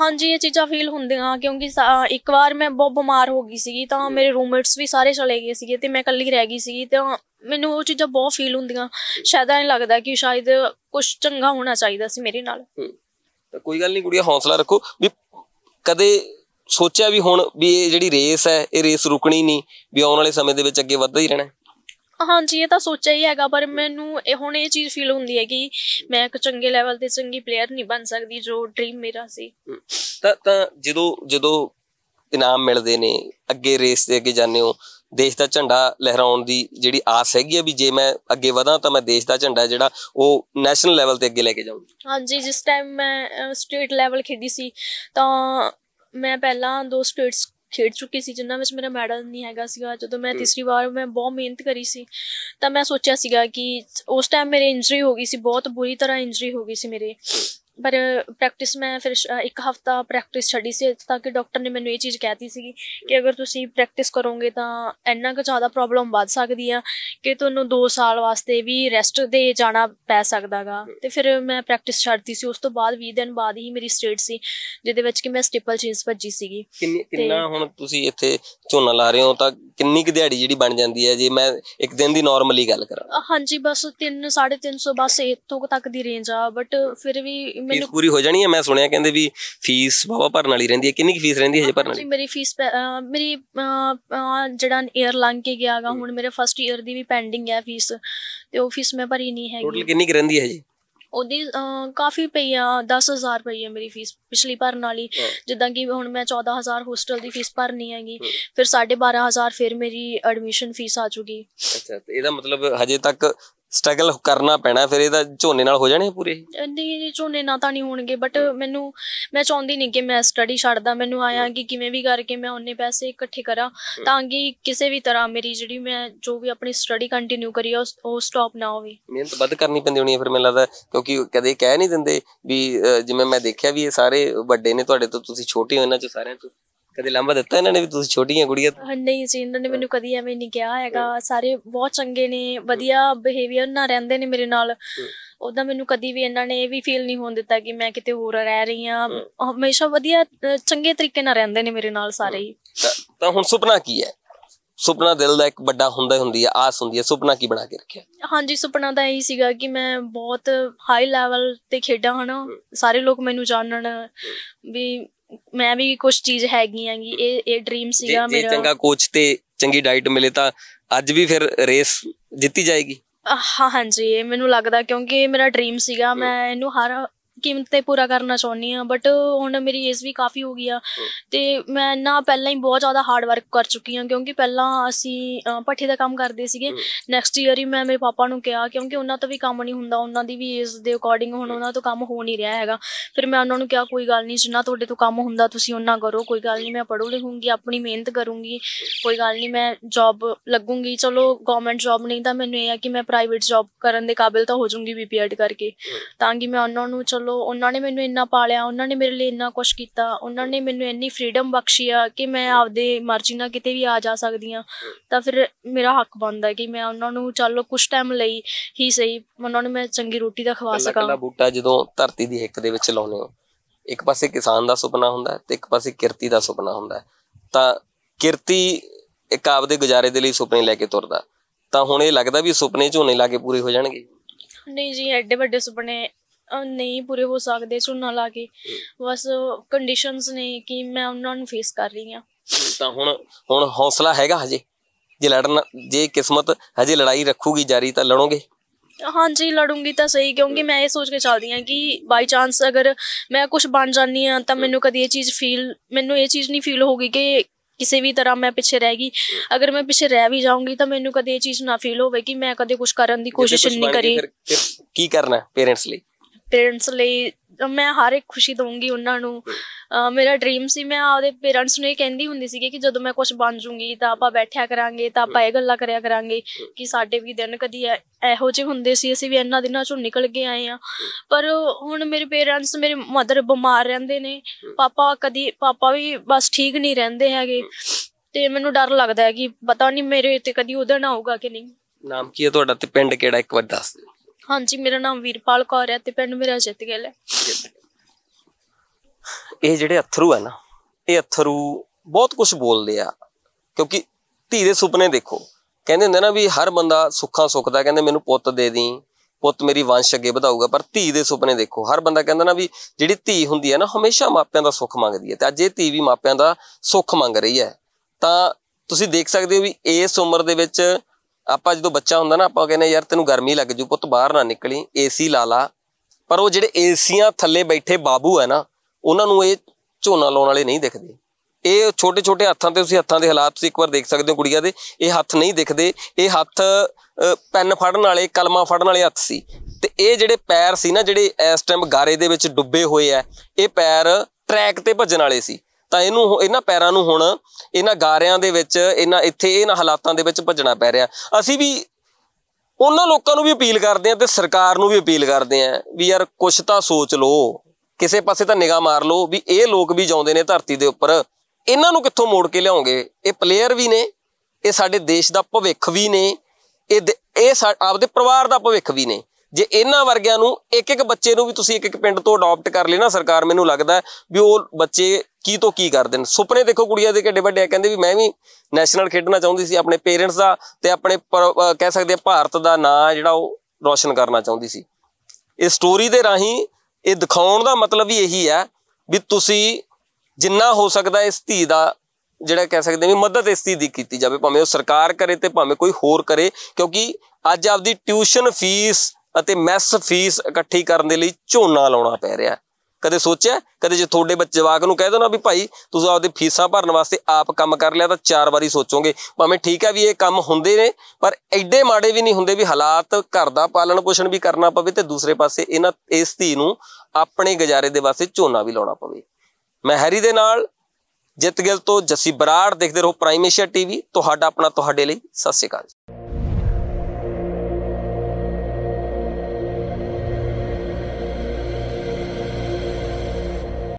ਹਾਂਜੀ ਇਹ ਚੀਜ਼ਾਂ ਫੀਲ ਹੁੰਦੀਆਂ ਕਿਉਂਕਿ ਇੱਕ ਵਾਰ ਮੈਂ ਬਹੁਤ ਬਿਮਾਰ ਹੋ ਗਈ ਸੀਗੀ ਤਾਂ ਮੇਰੇ ਰੂਮਮੇਟਸ ਵੀ ਸਾਰੇ ਚਲੇ ਗਏ ਸੀਗੇ ਤੇ ਮੈਂ ਇਕੱਲੀ ਰਹਿ ਗਈ ਸੀਗੀ ਤਾਂ ਮੈਨੂੰ ਉਹ ਚੀਜ਼ਾਂ ਬਹੁਤ ਫੀਲ ਹੁੰਦੀਆਂ ਸ਼ਾਇਦ ਐਂ ਲੱਗਦਾ ਕਿ ਸ਼ਾਇਦ ਕੁਝ ਚੰਗਾ ਹੋਣਾ ਚਾਹੀਦਾ ਸੀ ਮੇਰੇ ਨਾਲ ਤਾਂ ਕੋਈ ਗੱਲ ਨਹੀਂ ਕੁੜੀਆ ਹੌਸਲਾ ਰੱਖੋ ਵੀ ਕਦੇ ਸੋਚਿਆ ਵੀ ਹੁਣ ਵੀ ਇਹ ਜਿਹੜੀ ਰੇਸ ਹੈ ਇਹ ਰੇਸ ਰੁਕਣੀ ਨਹੀਂ ਵੀ ਆਉਣ ਵਾਲੇ ਸਮੇਂ ਦੇ ਵਿੱਚ ਅੱਗੇ ਵੱਧਦਾ ਹੀ ਰਹਿਣਾ ਹਾਂਜੀ ਇਹ ਤਾਂ ਸੋਚਿਆ ਹੀ ਹੈਗਾ ਪਰ ਮੈਨੂੰ ਇਹ ਹੁਣ ਇਹ ਚੀਜ਼ ਫੀਲ ਹੁੰਦੀ ਹੈ ਕਿ ਮੈਂ ਇੱਕ ਚੰਗੇ ਲੈਵਲ ਤੇ ਚੰਗੀ ਪਲੇਅਰ ਨਹੀਂ ਬਣ ਸਕਦੀ ਜੋ ਡ੍ਰੀਮ ਮੇਰਾ ਸੀ ਤਾਂ ਤਾਂ ਜਦੋਂ ਜਦੋਂ ਇਨਾਮ ਮਿਲਦੇ ਨੇ ਅੱਗੇ ਰੇਸ ਦੇ ਅੱਗੇ ਜਾਂਦੇ ਹੋ ਦੇਸ਼ ਦਾ ਝੰਡਾ ਲਹਿਰਾਉਣ ਦੀ ਜਿਹੜੀ ਆਸ ਹੈਗੀ ਆ ਵੀ ਜੇ ਮੈਂ ਅੱਗੇ ਵਧਾਂ ਤਾਂ ਮੈਂ ਦੇਸ਼ ਦਾ ਝੰਡਾ ਜਿਹੜਾ ਉਹ ਨੈਸ਼ਨਲ ਲੈਵਲ ਤੇ ਅੱਗੇ ਲੈ ਕੇ ਜਾਵਾਂ ਹਾਂਜੀ ਜਿਸ ਟਾਈਮ ਮੈਂ ਸਟੇਟ ਲੈਵਲ ਖੇਡੀ ਸੀ ਤਾਂ ਮੈਂ ਪਹਿਲਾਂ ਦੋ ਸਟੇਟਸ ਖੇਡ ਚੁੱਕੀ ਸੀ ਜਿੰਨਾ ਵਿੱਚ ਮੇਰਾ ਮੈਡਲ ਨਹੀਂ ਹੈਗਾ ਸੀਗਾ ਜਦੋਂ ਮੈਂ ਤੀਸਰੀ ਵਾਰ ਮੈਂ ਬਹੁਤ ਮਿਹਨਤ ਕਰੀ ਸੀ ਤਾਂ ਮੈਂ ਸੋਚਿਆ ਸੀਗਾ ਕਿ ਉਸ ਟਾਈਮ ਮੇਰੇ ਇੰਜਰੀ ਹੋ ਗਈ ਸੀ ਬਹੁਤ ਬੁਰੀ ਤਰ੍ਹਾਂ ਇੰਜਰੀ ਹੋ ਗਈ ਸੀ ਮੇਰੇ ਪਰ ਪ੍ਰੈਕਟਿਸ ਮੈਂ ਫਿਰ ਇੱਕ ਹਫਤਾ ਪ੍ਰੈਕਟਿਸ ਛੱਡੀ ਸੀ ਤਾਂ ਕਿ ਡਾਕਟਰ ਨੇ ਮੈਨੂੰ ਇਹ ਚੀਜ਼ ਕਹਿਤੀ ਸੀ ਕਿ ਅਗਰ ਤੁਸੀਂ ਪ੍ਰੈਕਟਿਸ ਕਰੋਗੇ ਤਾਂ ਇੰਨਾ ਕੁ ਜ਼ਿਆਦਾ ਪ੍ਰੋਬਲਮ ਵੱਧ ਸਕਦੀ ਆ ਕਿ ਤੁਹਾਨੂੰ 2 ਸਾਲ ਵਾਸਤੇ ਵੀ ਰੈਸਟ ਦੇ ਜਾਣਾ ਪੈ ਸਕਦਾਗਾ ਤੇ ਫਿਰ ਮੈਂ ਪ੍ਰੈਕਟਿਸ ਛੱਡਤੀ ਸੀ ਉਸ ਤੋਂ ਬਾਅਦ 20 ਦਿਨ ਬਾਅਦ ਹੀ ਮੇਰੀ ਸਟੇਟ ਸੀ ਜਿਹਦੇ ਵਿੱਚ ਕਿ ਮੈਂ ਸਟਿਪਲ ਚੇਂਜ ਭੱਜੀ ਸੀਗੀ ਕਿੰਨਾ ਹੁਣ ਤੁਸੀਂ ਇੱਥੇ ਝੋਨਾ ਲਾ ਰਹੇ ਹੋ ਤਾਂ ਕਿੰਨੀ ਕੁ ਦਿਹਾੜੀ ਜਿਹੜੀ ਬਣ ਜਾਂਦੀ ਹੈ ਜੇ ਮੈਂ ਇੱਕ ਦਿਨ ਦੀ ਨਾਰਮਲੀ ਗੱਲ ਕਰਾਂ ਹਾਂਜੀ ਬਸ 3 350 ਬਸ ਇਤੋਂ ਤੱਕ ਦੀ ਰੇਂਜ ਆ ਬਟ ਫਿਰ ਵੀ ਫੀਸ ਪੂਰੀ ਹੋ ਜਾਣੀ ਹੈ ਮੈਂ ਸੁਣਿਆ ਕਹਿੰਦੇ ਵੀ ਫੀਸ ਵਾਵਾ ਭਰਨ ਵਾਲੀ ਰਹਿੰਦੀ ਹੈ ਕਿੰਨੀ ਕੀ ਫੀਸ ਰਹਿੰਦੀ ਹੈ ਹਜੇ ਭਰਨ ਵਾਲੀ ਮੇਰੀ ਫੀਸ ਮੇਰੀ ਜਿਹੜਾ ਏਅਰ ਲੰਘ ਕੇ ਗਿਆਗਾ ਹੁਣ ਮੇਰੇ ਫਸਟ ਈਅਰ ਦੀ ਵੀ ਪੈਂਡਿੰਗ ਹੈ ਫੀਸ ਤੇ ਉਹ ਫੀਸ ਮੈਂ ਭਰੀ ਨਹੀਂ ਹੈਗੀ ਟੋਟਲ ਕਿੰਨੀ ਕੀ ਰਹਿੰਦੀ ਹੈ ਜੀ ਉਹਦੀ ਕਾਫੀ ਪਈ ਆ 10000 ਰੁਪਏ ਮੇਰੀ ਫੀਸ ਪਿਛਲੀ ਭਰਨ ਵਾਲੀ ਜਿੱਦਾਂ ਕਿ ਹੁਣ ਮੈਂ 14000 ਹੋਸਟਲ ਦੀ ਫੀਸ ਭਰਨੀ ਹੈਗੀ ਫਿਰ 12500 ਫਿਰ ਮੇਰੀ ਐਡਮਿਸ਼ਨ ਫੀਸ ਆ ਜੂਗੀ ਅੱਛਾ ਤੇ ਇਹਦਾ ਮਤਲਬ ਹਜੇ ਤੱਕ ਸਟਰਗਲ ਕਰਨਾ ਪੈਣਾ ਫਿਰ ਇਹਦਾ ਝੋਨੇ ਨਾਲ ਹੋ ਜਾਣੇ ਪੂਰੇ ਨਹੀਂ ਜੀ ਝੋਨੇ ਨਾਲ ਤਾਂ ਨਹੀਂ ਹੋਣਗੇ ਬਟ ਮੈਨੂੰ ਮੈਂ ਚਾਹੁੰਦੀ ਨਹੀਂ ਕਿ ਮੈਂ ਸਟੱਡੀ ਛੱਡਦਾ ਮੈਨੂੰ ਆਇਆ ਕਿ ਕਿਵੇਂ ਵੀ ਕਰਕੇ ਮੈਂ ਉਹਨੇ ਪੈਸੇ ਇਕੱਠੇ ਕਰਾਂ ਤਾਂ ਕਿ ਕਿਸੇ ਵੀ ਤਰ੍ਹਾਂ ਮੇਰੀ ਜਿਹੜੀ ਮੈਂ ਜੋ ਵੀ ਆਪਣੀ ਸਟੱਡੀ ਕੰਟੀਨਿਊ ਕਰੀ ਉਹ ਸਟਾਪ ਨਾ ਹੋਵੇ ਮਿਹਨਤ ਵੱਧ ਕਰਨੀ ਪੈਂਦੀ ਹੋਣੀ ਫਿਰ ਮੈਨੂੰ ਲੱਗਦਾ ਕਿਉਂਕਿ ਕਦੇ ਕਹਿ ਨਹੀਂ ਦਿੰਦੇ ਵੀ ਜਿਵੇਂ ਮੈਂ ਦੇਖਿਆ ਵੀ ਇਹ ਸਾਰੇ ਵੱਡੇ ਨੇ ਤੁਹਾਡੇ ਤੋਂ ਤੁਸੀਂ ਛੋਟੇ ਹੋ ਇਹਨਾਂ ਚ ਸਾਰਿਆਂ ਤੋਂ ਕਦੇ ਲੰਬਾ ਦਿੱਤਾ ਇਹਨਾਂ ਨੇ ਵੀ ਤੁਸੀਂ ਛੋਟੀਆਂ ਕੁੜੀਆਂ ਨਹੀਂ ਜੀ ਇਹਨਾਂ ਨੇ ਮੈਨੂੰ ਕਦੀ ਐਵੇਂ ਨਹੀਂ ਕਿਹਾ ਹੈਗਾ ਸਾਰੇ ਬਹੁਤ ਚੰਗੇ ਨੇ ਵਧੀਆ ਬਿਹੇਵੀਅਰ ਨਾਲ ਰਹਿੰਦੇ ਨੇ ਮੇਰੇ ਨਾਲ ਉਦਾਂ ਮੈਨੂੰ ਕਦੀ ਵੀ ਇਹਨਾਂ ਨੇ ਇਹ ਵੀ ਫੀਲ ਨਹੀਂ ਹੋਣ ਦਿੱਤਾ ਕਿ ਮੈਂ ਕਿਤੇ ਹੋਰ ਰਹਿ ਰਹੀ ਆ ਹਮੇਸ਼ਾ ਵਧੀਆ ਚੰਗੇ ਤਰੀਕੇ ਨਾਲ ਰਹਿੰਦੇ ਨੇ ਮੇਰੇ ਨਾਲ ਸਾਰੇ ਹੀ ਤਾਂ- ਹੁਣ ਸੁਪਨਾ ਕੀ ਹੈ ਸੁਪਨਾ ਦਿਲ ਦਾ ਇੱਕ ਵੱਡਾ ਹੁੰਦਾ ਹੀ ਹੁੰਦੀ ਹੈ ਆਸ ਹੁੰਦੀ ਹੈ ਸੁਪਨਾ ਕੀ ਬਣਾ ਕੇ ਰੱਖਿਆ ਹਾਂਜੀ ਸੁਪਨਾ ਤਾਂ ਇਹੀ ਸੀਗਾ ਕਿ ਮੈਂ ਬਹੁਤ ਹਾਈ ਲੈਵਲ ਤੇ ਖੇਡਾਂ ਹਨ ਸਾਰੇ ਲੋਕ ਮੈਨੂੰ ਜਾਣਨ ਵੀ ਮੈਂ ਵੀ ਕੁਝ ਚੀਜ਼ ਹੈਗੀ ਆਂਗੀ ਇਹ ਇਹ ਡ੍ਰੀਮ ਸੀਗਾ ਮੇਰਾ ਜੇ ਚੰਗਾ ਕੋਚ ਤੇ ਚੰਗੀ ਡਾਈਟ ਮਿਲੇ ਤਾਂ ਅੱਜ ਵੀ ਫਿਰ ਰੇਸ ਜਿੱਤੀ ਜਾਏਗੀ ਹਾਂ ਹਾਂਜੀ ਇਹ ਮੈਨੂੰ ਲੱਗਦਾ ਕਿਉਂਕਿ ਮੇਰਾ ਡ੍ਰੀਮ ਸੀਗਾ ਮੈਂ ਇਹਨੂੰ ਹਰ ਕੀਮਤ ਤੇ ਪੂਰਾ ਕਰਨਾ ਚਾਹੁੰਨੀ ਆ ਬਟ ਹੁਣ ਮੇਰੀ ਏਜ ਵੀ ਕਾਫੀ ਹੋ ਗਈ ਆ ਤੇ ਮੈਂ ਨਾ ਪਹਿਲਾਂ ਹੀ ਬਹੁਤ ਜ਼ਿਆਦਾ ਹਾਰਡ ਵਰਕ ਕਰ ਚੁੱਕੀ ਆ ਕਿਉਂਕਿ ਪਹਿਲਾਂ ਅਸੀਂ ਪੱਠੇ ਦਾ ਕੰਮ ਕਰਦੇ ਸੀਗੇ ਨੈਕਸਟ ਈਅਰ ਹੀ ਮੈਂ ਮੇਰੇ ਪਾਪਾ ਨੂੰ ਕਿਹਾ ਕਿਉਂਕਿ ਉਹਨਾਂ ਤੋਂ ਵੀ ਕੰਮ ਨਹੀਂ ਹੁੰਦਾ ਉਹਨਾਂ ਦੀ ਵੀ ਏਜ ਦੇ ਅਕੋਰਡਿੰਗ ਹੁਣ ਉਹਨਾਂ ਤੋਂ ਕੰਮ ਹੋ ਨਹੀਂ ਰਿਹਾ ਹੈਗਾ ਫਿਰ ਮੈਂ ਉਹਨਾਂ ਨੂੰ ਕਿਹਾ ਕੋਈ ਗੱਲ ਨਹੀਂ ਜਿੰਨਾ ਤੁਹਾਡੇ ਤੋਂ ਕੰਮ ਹੁੰਦਾ ਤੁਸੀਂ ਉਹਨਾਂ ਕਰੋ ਕੋਈ ਗੱਲ ਨਹੀਂ ਮੈਂ ਪੜ੍ਹੂ ਲਿਖੂੰਗੀ ਆਪਣੀ ਮਿਹਨਤ ਕਰੂੰਗੀ ਕੋਈ ਗੱਲ ਨਹੀਂ ਮੈਂ ਜੌਬ ਲੱਗੂੰਗੀ ਚਲੋ ਗਵਰਨਮੈਂਟ ਜੌਬ ਨਹੀਂ ਤਾਂ ਮੈਨੂੰ ਇਹ ਆ ਕਿ ਮੈਂ ਪ੍ਰਾਈਵੇਟ ਜੌਬ ਕਰਨ ਦੇ ਕਾਬਿਲ ਤਾਂ ਹੋ ਜਾਊਂਗੀ ਬੀਪੀਐਡ ਕਰਕੇ ਤਾਂ ਕਿ ਮੈਂ ਉਹਨਾਂ ਨੂੰ ਚਲੋ ਲੋ ਉਹਨਾਂ ਨੇ ਮੈਨੂੰ ਇੰਨਾ ਪਾਲਿਆ ਉਹਨਾਂ ਨੇ ਮੇਰੇ ਲਈ ਇੰਨਾ ਕੁਝ ਕੀਤਾ ਉਹਨਾਂ ਨੇ ਮੈਨੂੰ ਇੰਨੀ ਫ੍ਰੀडम ਬਖਸ਼ੀ ਆ ਕਿ ਮੈਂ ਆਪਦੇ ਮਰਜ਼ੀ ਨਾਲ ਕਿਤੇ ਵੀ ਆ ਜਾ ਸਕਦੀ ਆ ਤਾਂ ਫਿਰ ਮੇਰਾ ਹੱਕ ਬਣਦਾ ਕਿ ਮੈਂ ਉਹਨਾਂ ਨੂੰ ਚਲੋ ਕੁਝ ਟਾਈਮ ਲਈ ਹੀ ਸਹੀ ਉਹਨਾਂ ਨੂੰ ਮੈਂ ਚੰਗੀ ਰੋਟੀ ਦਾ ਖਵਾ ਸਕਾਂ ਕੱਲਾ ਬੂਟਾ ਜਦੋਂ ਧਰਤੀ ਦੀ ਹਿੱਕ ਦੇ ਵਿੱਚ ਲਾਉਨੇ ਹੋ ਇੱਕ ਪਾਸੇ ਕਿਸਾਨ ਦਾ ਸੁਪਨਾ ਹੁੰਦਾ ਤੇ ਇੱਕ ਪਾਸੇ ਕਿਰਤੀ ਦਾ ਸੁਪਨਾ ਹੁੰਦਾ ਤਾਂ ਕਿਰਤੀ ਇੱਕ ਆਪਦੇ ਗੁਜ਼ਾਰੇ ਦੇ ਲਈ ਸੁਪਨੇ ਲੈ ਕੇ ਤੁਰਦਾ ਤਾਂ ਹੁਣ ਇਹ ਲੱਗਦਾ ਵੀ ਸੁਪਨੇ ਝੋਨੇ ਲਾ ਕੇ ਪੂਰੇ ਹੋ ਜਾਣਗੇ ਨਹੀਂ ਜੀ ਐਡੇ ਵੱਡੇ ਸੁਪਨੇ ਅ, ਨਹੀਂ ਪੂਰੇ ਹੋ ਸਕਦੇ ਝੋਨਾ ਲਾ ਕੇ ਬਸ ਕੰਡੀਸ਼ਨਸ ਨੇ ਕਿ ਮੈਂ ਉਹਨਾਂ ਨੂੰ ਫੇਸ ਕਰ ਰਹੀ ਆ ਤਾਂ ਹੁਣ ਹੁਣ ਹੌਸਲਾ ਹੈਗਾ ਹਜੇ ਜੇ ਲੜਨ ਜੇ ਕਿਸਮਤ ਹਜੇ ਲੜਾਈ ਰੱਖੂਗੀ ਜਾਰੀ ਤਾਂ ਲੜੋਗੇ ਹਾਂਜੀ ਲੜੂੰਗੀ ਤਾਂ ਸਹੀ ਕਿਉਂਕਿ ਮੈਂ ਇਹ ਸੋਚ ਕੇ ਚੱਲਦੀ ਆ ਕਿ ਬਾਈ ਚਾਂਸ ਅਗਰ ਮੈਂ ਕੁਝ ਬਣ ਜਾਨੀ ਆ ਤਾਂ ਮੈਨੂੰ ਕਦੀ ਇਹ ਚੀਜ਼ ਫੀਲ ਮੈਨੂੰ ਇਹ ਚੀਜ਼ ਨਹੀਂ ਫੀਲ ਹੋਊਗੀ ਕਿ ਕਿਸੇ ਵੀ ਤਰ੍ਹਾਂ ਮੈਂ ਪਿੱਛੇ ਰਹਿ ਗਈ ਅਗਰ ਮੈਂ ਪਿੱਛੇ ਰਹਿ ਵੀ ਜਾਊਂਗੀ ਤਾਂ ਮੈਨੂੰ ਕਦੇ ਇਹ ਚੀਜ਼ ਨਾ ਫੀਲ ਹੋਵੇ ਕਿ ਮੈਂ ਕਦੇ ਕੁਝ ਕਰਨ ਦੀ ਕੋਸ਼ਿਸ਼ ਨਹੀਂ ਕਰੀ ਕੀ ਕਰਨਾ ਪੇਰੈਂਟਸ ਲਈ ਪੇਰੈਂਟਸ ਲਈ ਮੈਂ ਹਰ ਇੱਕ ਖੁਸ਼ੀ ਦਵਾਂਗੀ ਉਹਨਾਂ ਨੂੰ ਮੇਰਾ ਡ੍ਰੀਮ ਸੀ ਮੈਂ ਆਪਦੇ ਪੇਰੈਂਟਸ ਨੂੰ ਇਹ ਕਹਿੰਦੀ ਹੁੰਦੀ ਸੀ ਕਿ ਜਦੋਂ ਮੈਂ ਕੁਝ ਬਣ ਜੂੰਗੀ ਤਾਂ ਆਪਾਂ ਬੈਠਿਆ ਕਰਾਂਗੇ ਤਾਂ ਆਪਾਂ ਇਹ ਗੱਲਾਂ ਕਰਿਆ ਕਰਾਂਗੇ ਕਿ ਸਾਡੇ ਵੀ ਦਿਨ ਕਦੀ ਇਹੋ ਜਿਹੇ ਹੁੰਦੇ ਸੀ ਅਸੀਂ ਵੀ ਇੰਨਾ ਦਿਨਾਂ ਚੋਂ ਨਿਕਲ ਕੇ ਆਏ ਆ ਪਰ ਹੁਣ ਮੇਰੇ ਪੇਰੈਂਟਸ ਮੇਰੇ ਮਦਰ ਬਿਮਾਰ ਰਹਿੰਦੇ ਨੇ ਪਾਪਾ ਕਦੀ ਪਾਪਾ ਵੀ ਬਸ ਠੀਕ ਨਹੀਂ ਰਹਿੰਦੇ ਹੈਗੇ ਤੇ ਮੈਨੂੰ ਡਰ ਲੱਗਦਾ ਹੈ ਕਿ ਪਤਾ ਨਹੀਂ ਮੇਰੇ ਤੇ ਕਦੀ ਉਧਰ ਨਾ ਹੋਊਗਾ ਕਿ ਨਹੀਂ ਨਾਮ ਕੀ ਹੈ ਤੁਹਾਡਾ ਤੇ ਪਿੰਡ ਕਿਹੜਾ ਇੱਕ ਵਾਰ ਦੱਸ ਦਿਓ ਹਾਂਜੀ ਮੇਰਾ ਨਾਮ ਵੀਰਪਾਲ ਕੌਰ ਹੈ ਤੇ ਪਿੰਡ ਮੇਰਾ ਜਿੱਤ ਹੈ ਇਹ ਜਿਹੜੇ ਅਥਰੂ ਹੈ ਨਾ ਇਹ ਅਥਰੂ ਬਹੁਤ ਕੁਝ ਬੋਲਦੇ ਆ ਕਿਉਂਕਿ ਧੀ ਦੇ ਸੁਪਨੇ ਦੇਖੋ ਕਹਿੰਦੇ ਹੁੰਦੇ ਨਾ ਵੀ ਹਰ ਬੰਦਾ ਸੁੱਖਾਂ ਸੁੱਖਦਾ ਕਹਿੰਦੇ ਮੈਨੂੰ ਪੁੱਤ ਦੇ ਦੀ ਪੁੱਤ ਮੇਰੀ ਵੰਸ਼ ਅੱਗੇ ਵਧਾਊਗਾ ਪਰ ਧੀ ਦੇ ਸੁਪਨੇ ਦੇਖੋ ਹਰ ਬੰਦਾ ਕਹਿੰਦਾ ਨਾ ਵੀ ਜਿਹੜੀ ਧੀ ਹੁੰਦੀ ਹੈ ਨਾ ਹਮੇਸ਼ਾ ਮਾਪਿਆਂ ਦਾ ਸੁੱਖ ਮੰਗਦੀ ਹੈ ਤੇ ਅੱਜ ਇਹ ਧੀ ਵੀ ਮਾਪਿਆਂ ਦਾ ਸੁੱਖ ਮੰਗ ਰਹੀ ਹੈ ਤਾਂ ਤੁਸੀਂ ਦੇਖ ਸਕਦੇ ਹੋ ਵੀ ਇਸ ਉਮਰ ਦੇ ਵਿੱਚ ਆਪਾਂ ਜਦੋਂ ਬੱਚਾ ਹੁੰਦਾ ਨਾ ਆਪਾਂ ਕਹਿੰਦੇ ਯਾਰ ਤੈਨੂੰ ਗਰਮੀ ਲੱਗ ਜੂ ਪੁੱਤ ਬਾਹਰ ਨਾ ਨਿਕਲੀ ਏਸੀ ਲਾ ਲਾ ਪਰ ਉਹ ਜਿਹੜੇ ਏਸੀਆਂ ਥੱਲੇ ਬੈਠੇ ਬਾਬੂ ਹੈ ਨਾ ਉਹਨਾਂ ਨੂੰ ਇਹ ਝੋਨਾ ਲਾਉਣ ਵਾਲੇ ਨਹੀਂ ਦਿਖਦੇ ਇਹ ਛੋਟੇ ਛੋਟੇ ਹੱਥਾਂ ਤੇ ਤੁਸੀਂ ਹੱਥਾਂ ਦੇ ਹਾਲਾਤ ਤੁਸੀਂ ਇੱਕ ਵਾਰ ਦੇਖ ਸਕਦੇ ਹੋ ਕੁੜੀਆਂ ਦੇ ਇਹ ਹੱਥ ਨਹੀਂ ਦਿਖਦੇ ਇਹ ਹੱਥ ਪੈਨ ਫੜਨ ਵਾਲੇ ਕਲਮਾ ਫੜਨ ਵਾਲੇ ਹੱਥ ਸੀ ਤੇ ਇਹ ਜਿਹੜੇ ਪੈਰ ਸੀ ਨਾ ਜਿਹੜੇ ਇਸ ਟਾਈਮ ਗਾਰੇ ਦੇ ਵਿੱਚ ਡੁੱਬੇ ਹੋਏ ਆ ਇਹ ਪੈਰ ਟਰੈਕ ਤੇ ਭੱਜਣ ਵਾਲੇ ਸੀ ਤਾਂ ਇਹਨੂੰ ਇਹਨਾਂ ਪੈਰਾਂ ਨੂੰ ਹੁਣ ਇਹਨਾਂ ਗਾਰਿਆਂ ਦੇ ਵਿੱਚ ਇਹਨਾਂ ਇੱਥੇ ਇਹਨਾਂ ਹਾਲਾਤਾਂ ਦੇ ਵਿੱਚ ਭੱਜਣਾ ਪੈ ਰਿਹਾ ਅਸੀਂ ਵੀ ਉਹਨਾਂ ਲੋਕਾਂ ਨੂੰ ਵੀ ਅਪੀਲ ਕਰਦੇ ਆ ਤੇ ਸਰਕਾਰ ਨੂੰ ਵੀ ਅਪੀਲ ਕਰਦੇ ਆ ਵੀ ਯਾਰ ਕੁਛ ਤਾਂ ਸੋਚ ਲਓ ਕਿਸੇ ਪਾਸੇ ਤਾਂ ਨਿਗਾਹ ਮਾਰ ਲਓ ਵੀ ਇਹ ਲੋਕ ਵੀ ਜਾਉਂਦੇ ਨੇ ਧਰਤੀ ਦੇ ਉੱਪਰ ਇਹਨਾਂ ਨੂੰ ਕਿੱਥੋਂ ਮੋੜ ਕੇ ਲਿਆਉਂਗੇ ਇਹ ਪਲੇਅਰ ਵੀ ਨੇ ਇਹ ਸਾਡੇ ਦੇਸ਼ ਦਾ ਭਵਿੱਖ ਵੀ ਨੇ ਇਹ ਇਹ ਆਪਦੇ ਪਰਿਵਾਰ ਦਾ ਭਵਿੱਖ ਵੀ ਨੇ ਜੇ ਇਹਨਾਂ ਵਰਗਿਆਂ ਨੂੰ ਇੱਕ ਇੱਕ ਬੱਚੇ ਨੂੰ ਵੀ ਤੁਸੀਂ ਇੱਕ ਇੱਕ ਪਿੰਡ ਤੋਂ ਅਡਾਪਟ ਕਰ ਲੈਣਾ ਸਰਕਾਰ ਮੈਨੂੰ ਲੱਗਦਾ ਵੀ ਉਹ ਬੱਚੇ ਕੀ ਤੋਂ ਕੀ ਕਰਦੇ ਨੇ ਸੁਪਨੇ ਦੇਖੋ ਕੁੜੀਆਂ ਦੇ ਕਿੱਡੇ ਵੱਡੇ ਆ ਕਹਿੰਦੇ ਵੀ ਮੈਂ ਵੀ ਨੈਸ਼ਨਲ ਖੇਡਣਾ ਚਾਹੁੰਦੀ ਸੀ ਆਪਣੇ ਪੇਰੈਂਟਸ ਦਾ ਤੇ ਆਪਣੇ ਕਹਿ ਸਕਦੇ ਆ ਭਾਰਤ ਦਾ ਨਾਂ ਜਿਹੜਾ ਉਹ ਰੋਸ਼ਨ ਕਰਨਾ ਚਾਹੁੰਦੀ ਸੀ ਇਹ ਸਟੋਰੀ ਦੇ ਰਾਹੀਂ ਇਹ ਦਿਖਾਉਣ ਦਾ ਮਤਲਬ ਵੀ ਇਹੀ ਹੈ ਵੀ ਤੁਸੀਂ ਜਿੰਨਾ ਹੋ ਸਕਦਾ ਇਸ ਧੀ ਦਾ ਜਿਹੜਾ ਕਹਿ ਸਕਦੇ ਵੀ ਮਦਦ ਇਸ ਧੀ ਦੀ ਕੀਤੀ ਜਾਵੇ ਭਾਵੇਂ ਉਹ ਸਰਕਾਰ ਕਰੇ ਤੇ ਭਾਵੇਂ ਕੋਈ ਹੋਰ ਕਰੇ ਕਿਉਂਕਿ ਅੱਜ ਆਪਦੀ ਟਿਊਸ਼ਨ ਫੀਸ ਅਤੇ ਮੈਸ ਫੀਸ ਇਕੱਠੀ ਕਰਨ ਦੇ ਲਈ ਝੋਨਾ ਲਾਉਣਾ ਪੈ ਰਿਹਾ ਕਦੇ ਸੋਚਿਆ ਕਦੇ ਜੇ ਤੁਹਾਡੇ ਬੱਚੇ ਵਾਕ ਨੂੰ ਕਹਿ ਦੋ ਨਾ ਵੀ ਭਾਈ ਤੁਸੀਂ ਆਪਦੇ ਫੀਸਾਂ ਭਰਨ ਵਾਸਤੇ ਆਪ ਕੰਮ ਕਰ ਲਿਆ ਤਾਂ ਚਾਰ ਵਾਰੀ ਸੋਚੋਗੇ ਭਾਵੇਂ ਠੀਕ ਹੈ ਵੀ ਇਹ ਕੰਮ ਹੁੰਦੇ ਨੇ ਪਰ ਐਡੇ ਮਾੜੇ ਵੀ ਨਹੀਂ ਹੁੰਦੇ ਵੀ ਹਾਲਾਤ ਘਰ ਦਾ ਪਾਲਣ ਪੋਸ਼ਣ ਵੀ ਕਰਨਾ ਪਵੇ ਤੇ ਦੂਸਰੇ ਪਾਸੇ ਇਹਨਾਂ ਇਸ ਧੀ ਨੂੰ ਆਪਣੇ ਗੁਜ਼ਾਰੇ ਦੇ ਵਾਸਤੇ ਝੋਨਾ ਵੀ ਲਾਉਣਾ ਪਵੇ ਮੈਂ ਦੇ ਨਾਲ ਜਿੱਤ ਗਿਲ ਤੋਂ ਜੱਸੀ ਬਰਾੜ ਦੇਖਦੇ ਰਹੋ ਪ੍ਰਾਈਮੇਸ਼ੀਆ ਟੀਵੀ ਤੁਹਾਡਾ ਆਪਣਾ ਤੁਹਾਡੇ ਲਈ ਸਤਿ ਸ਼੍ਰੀ ਅਕਾਲ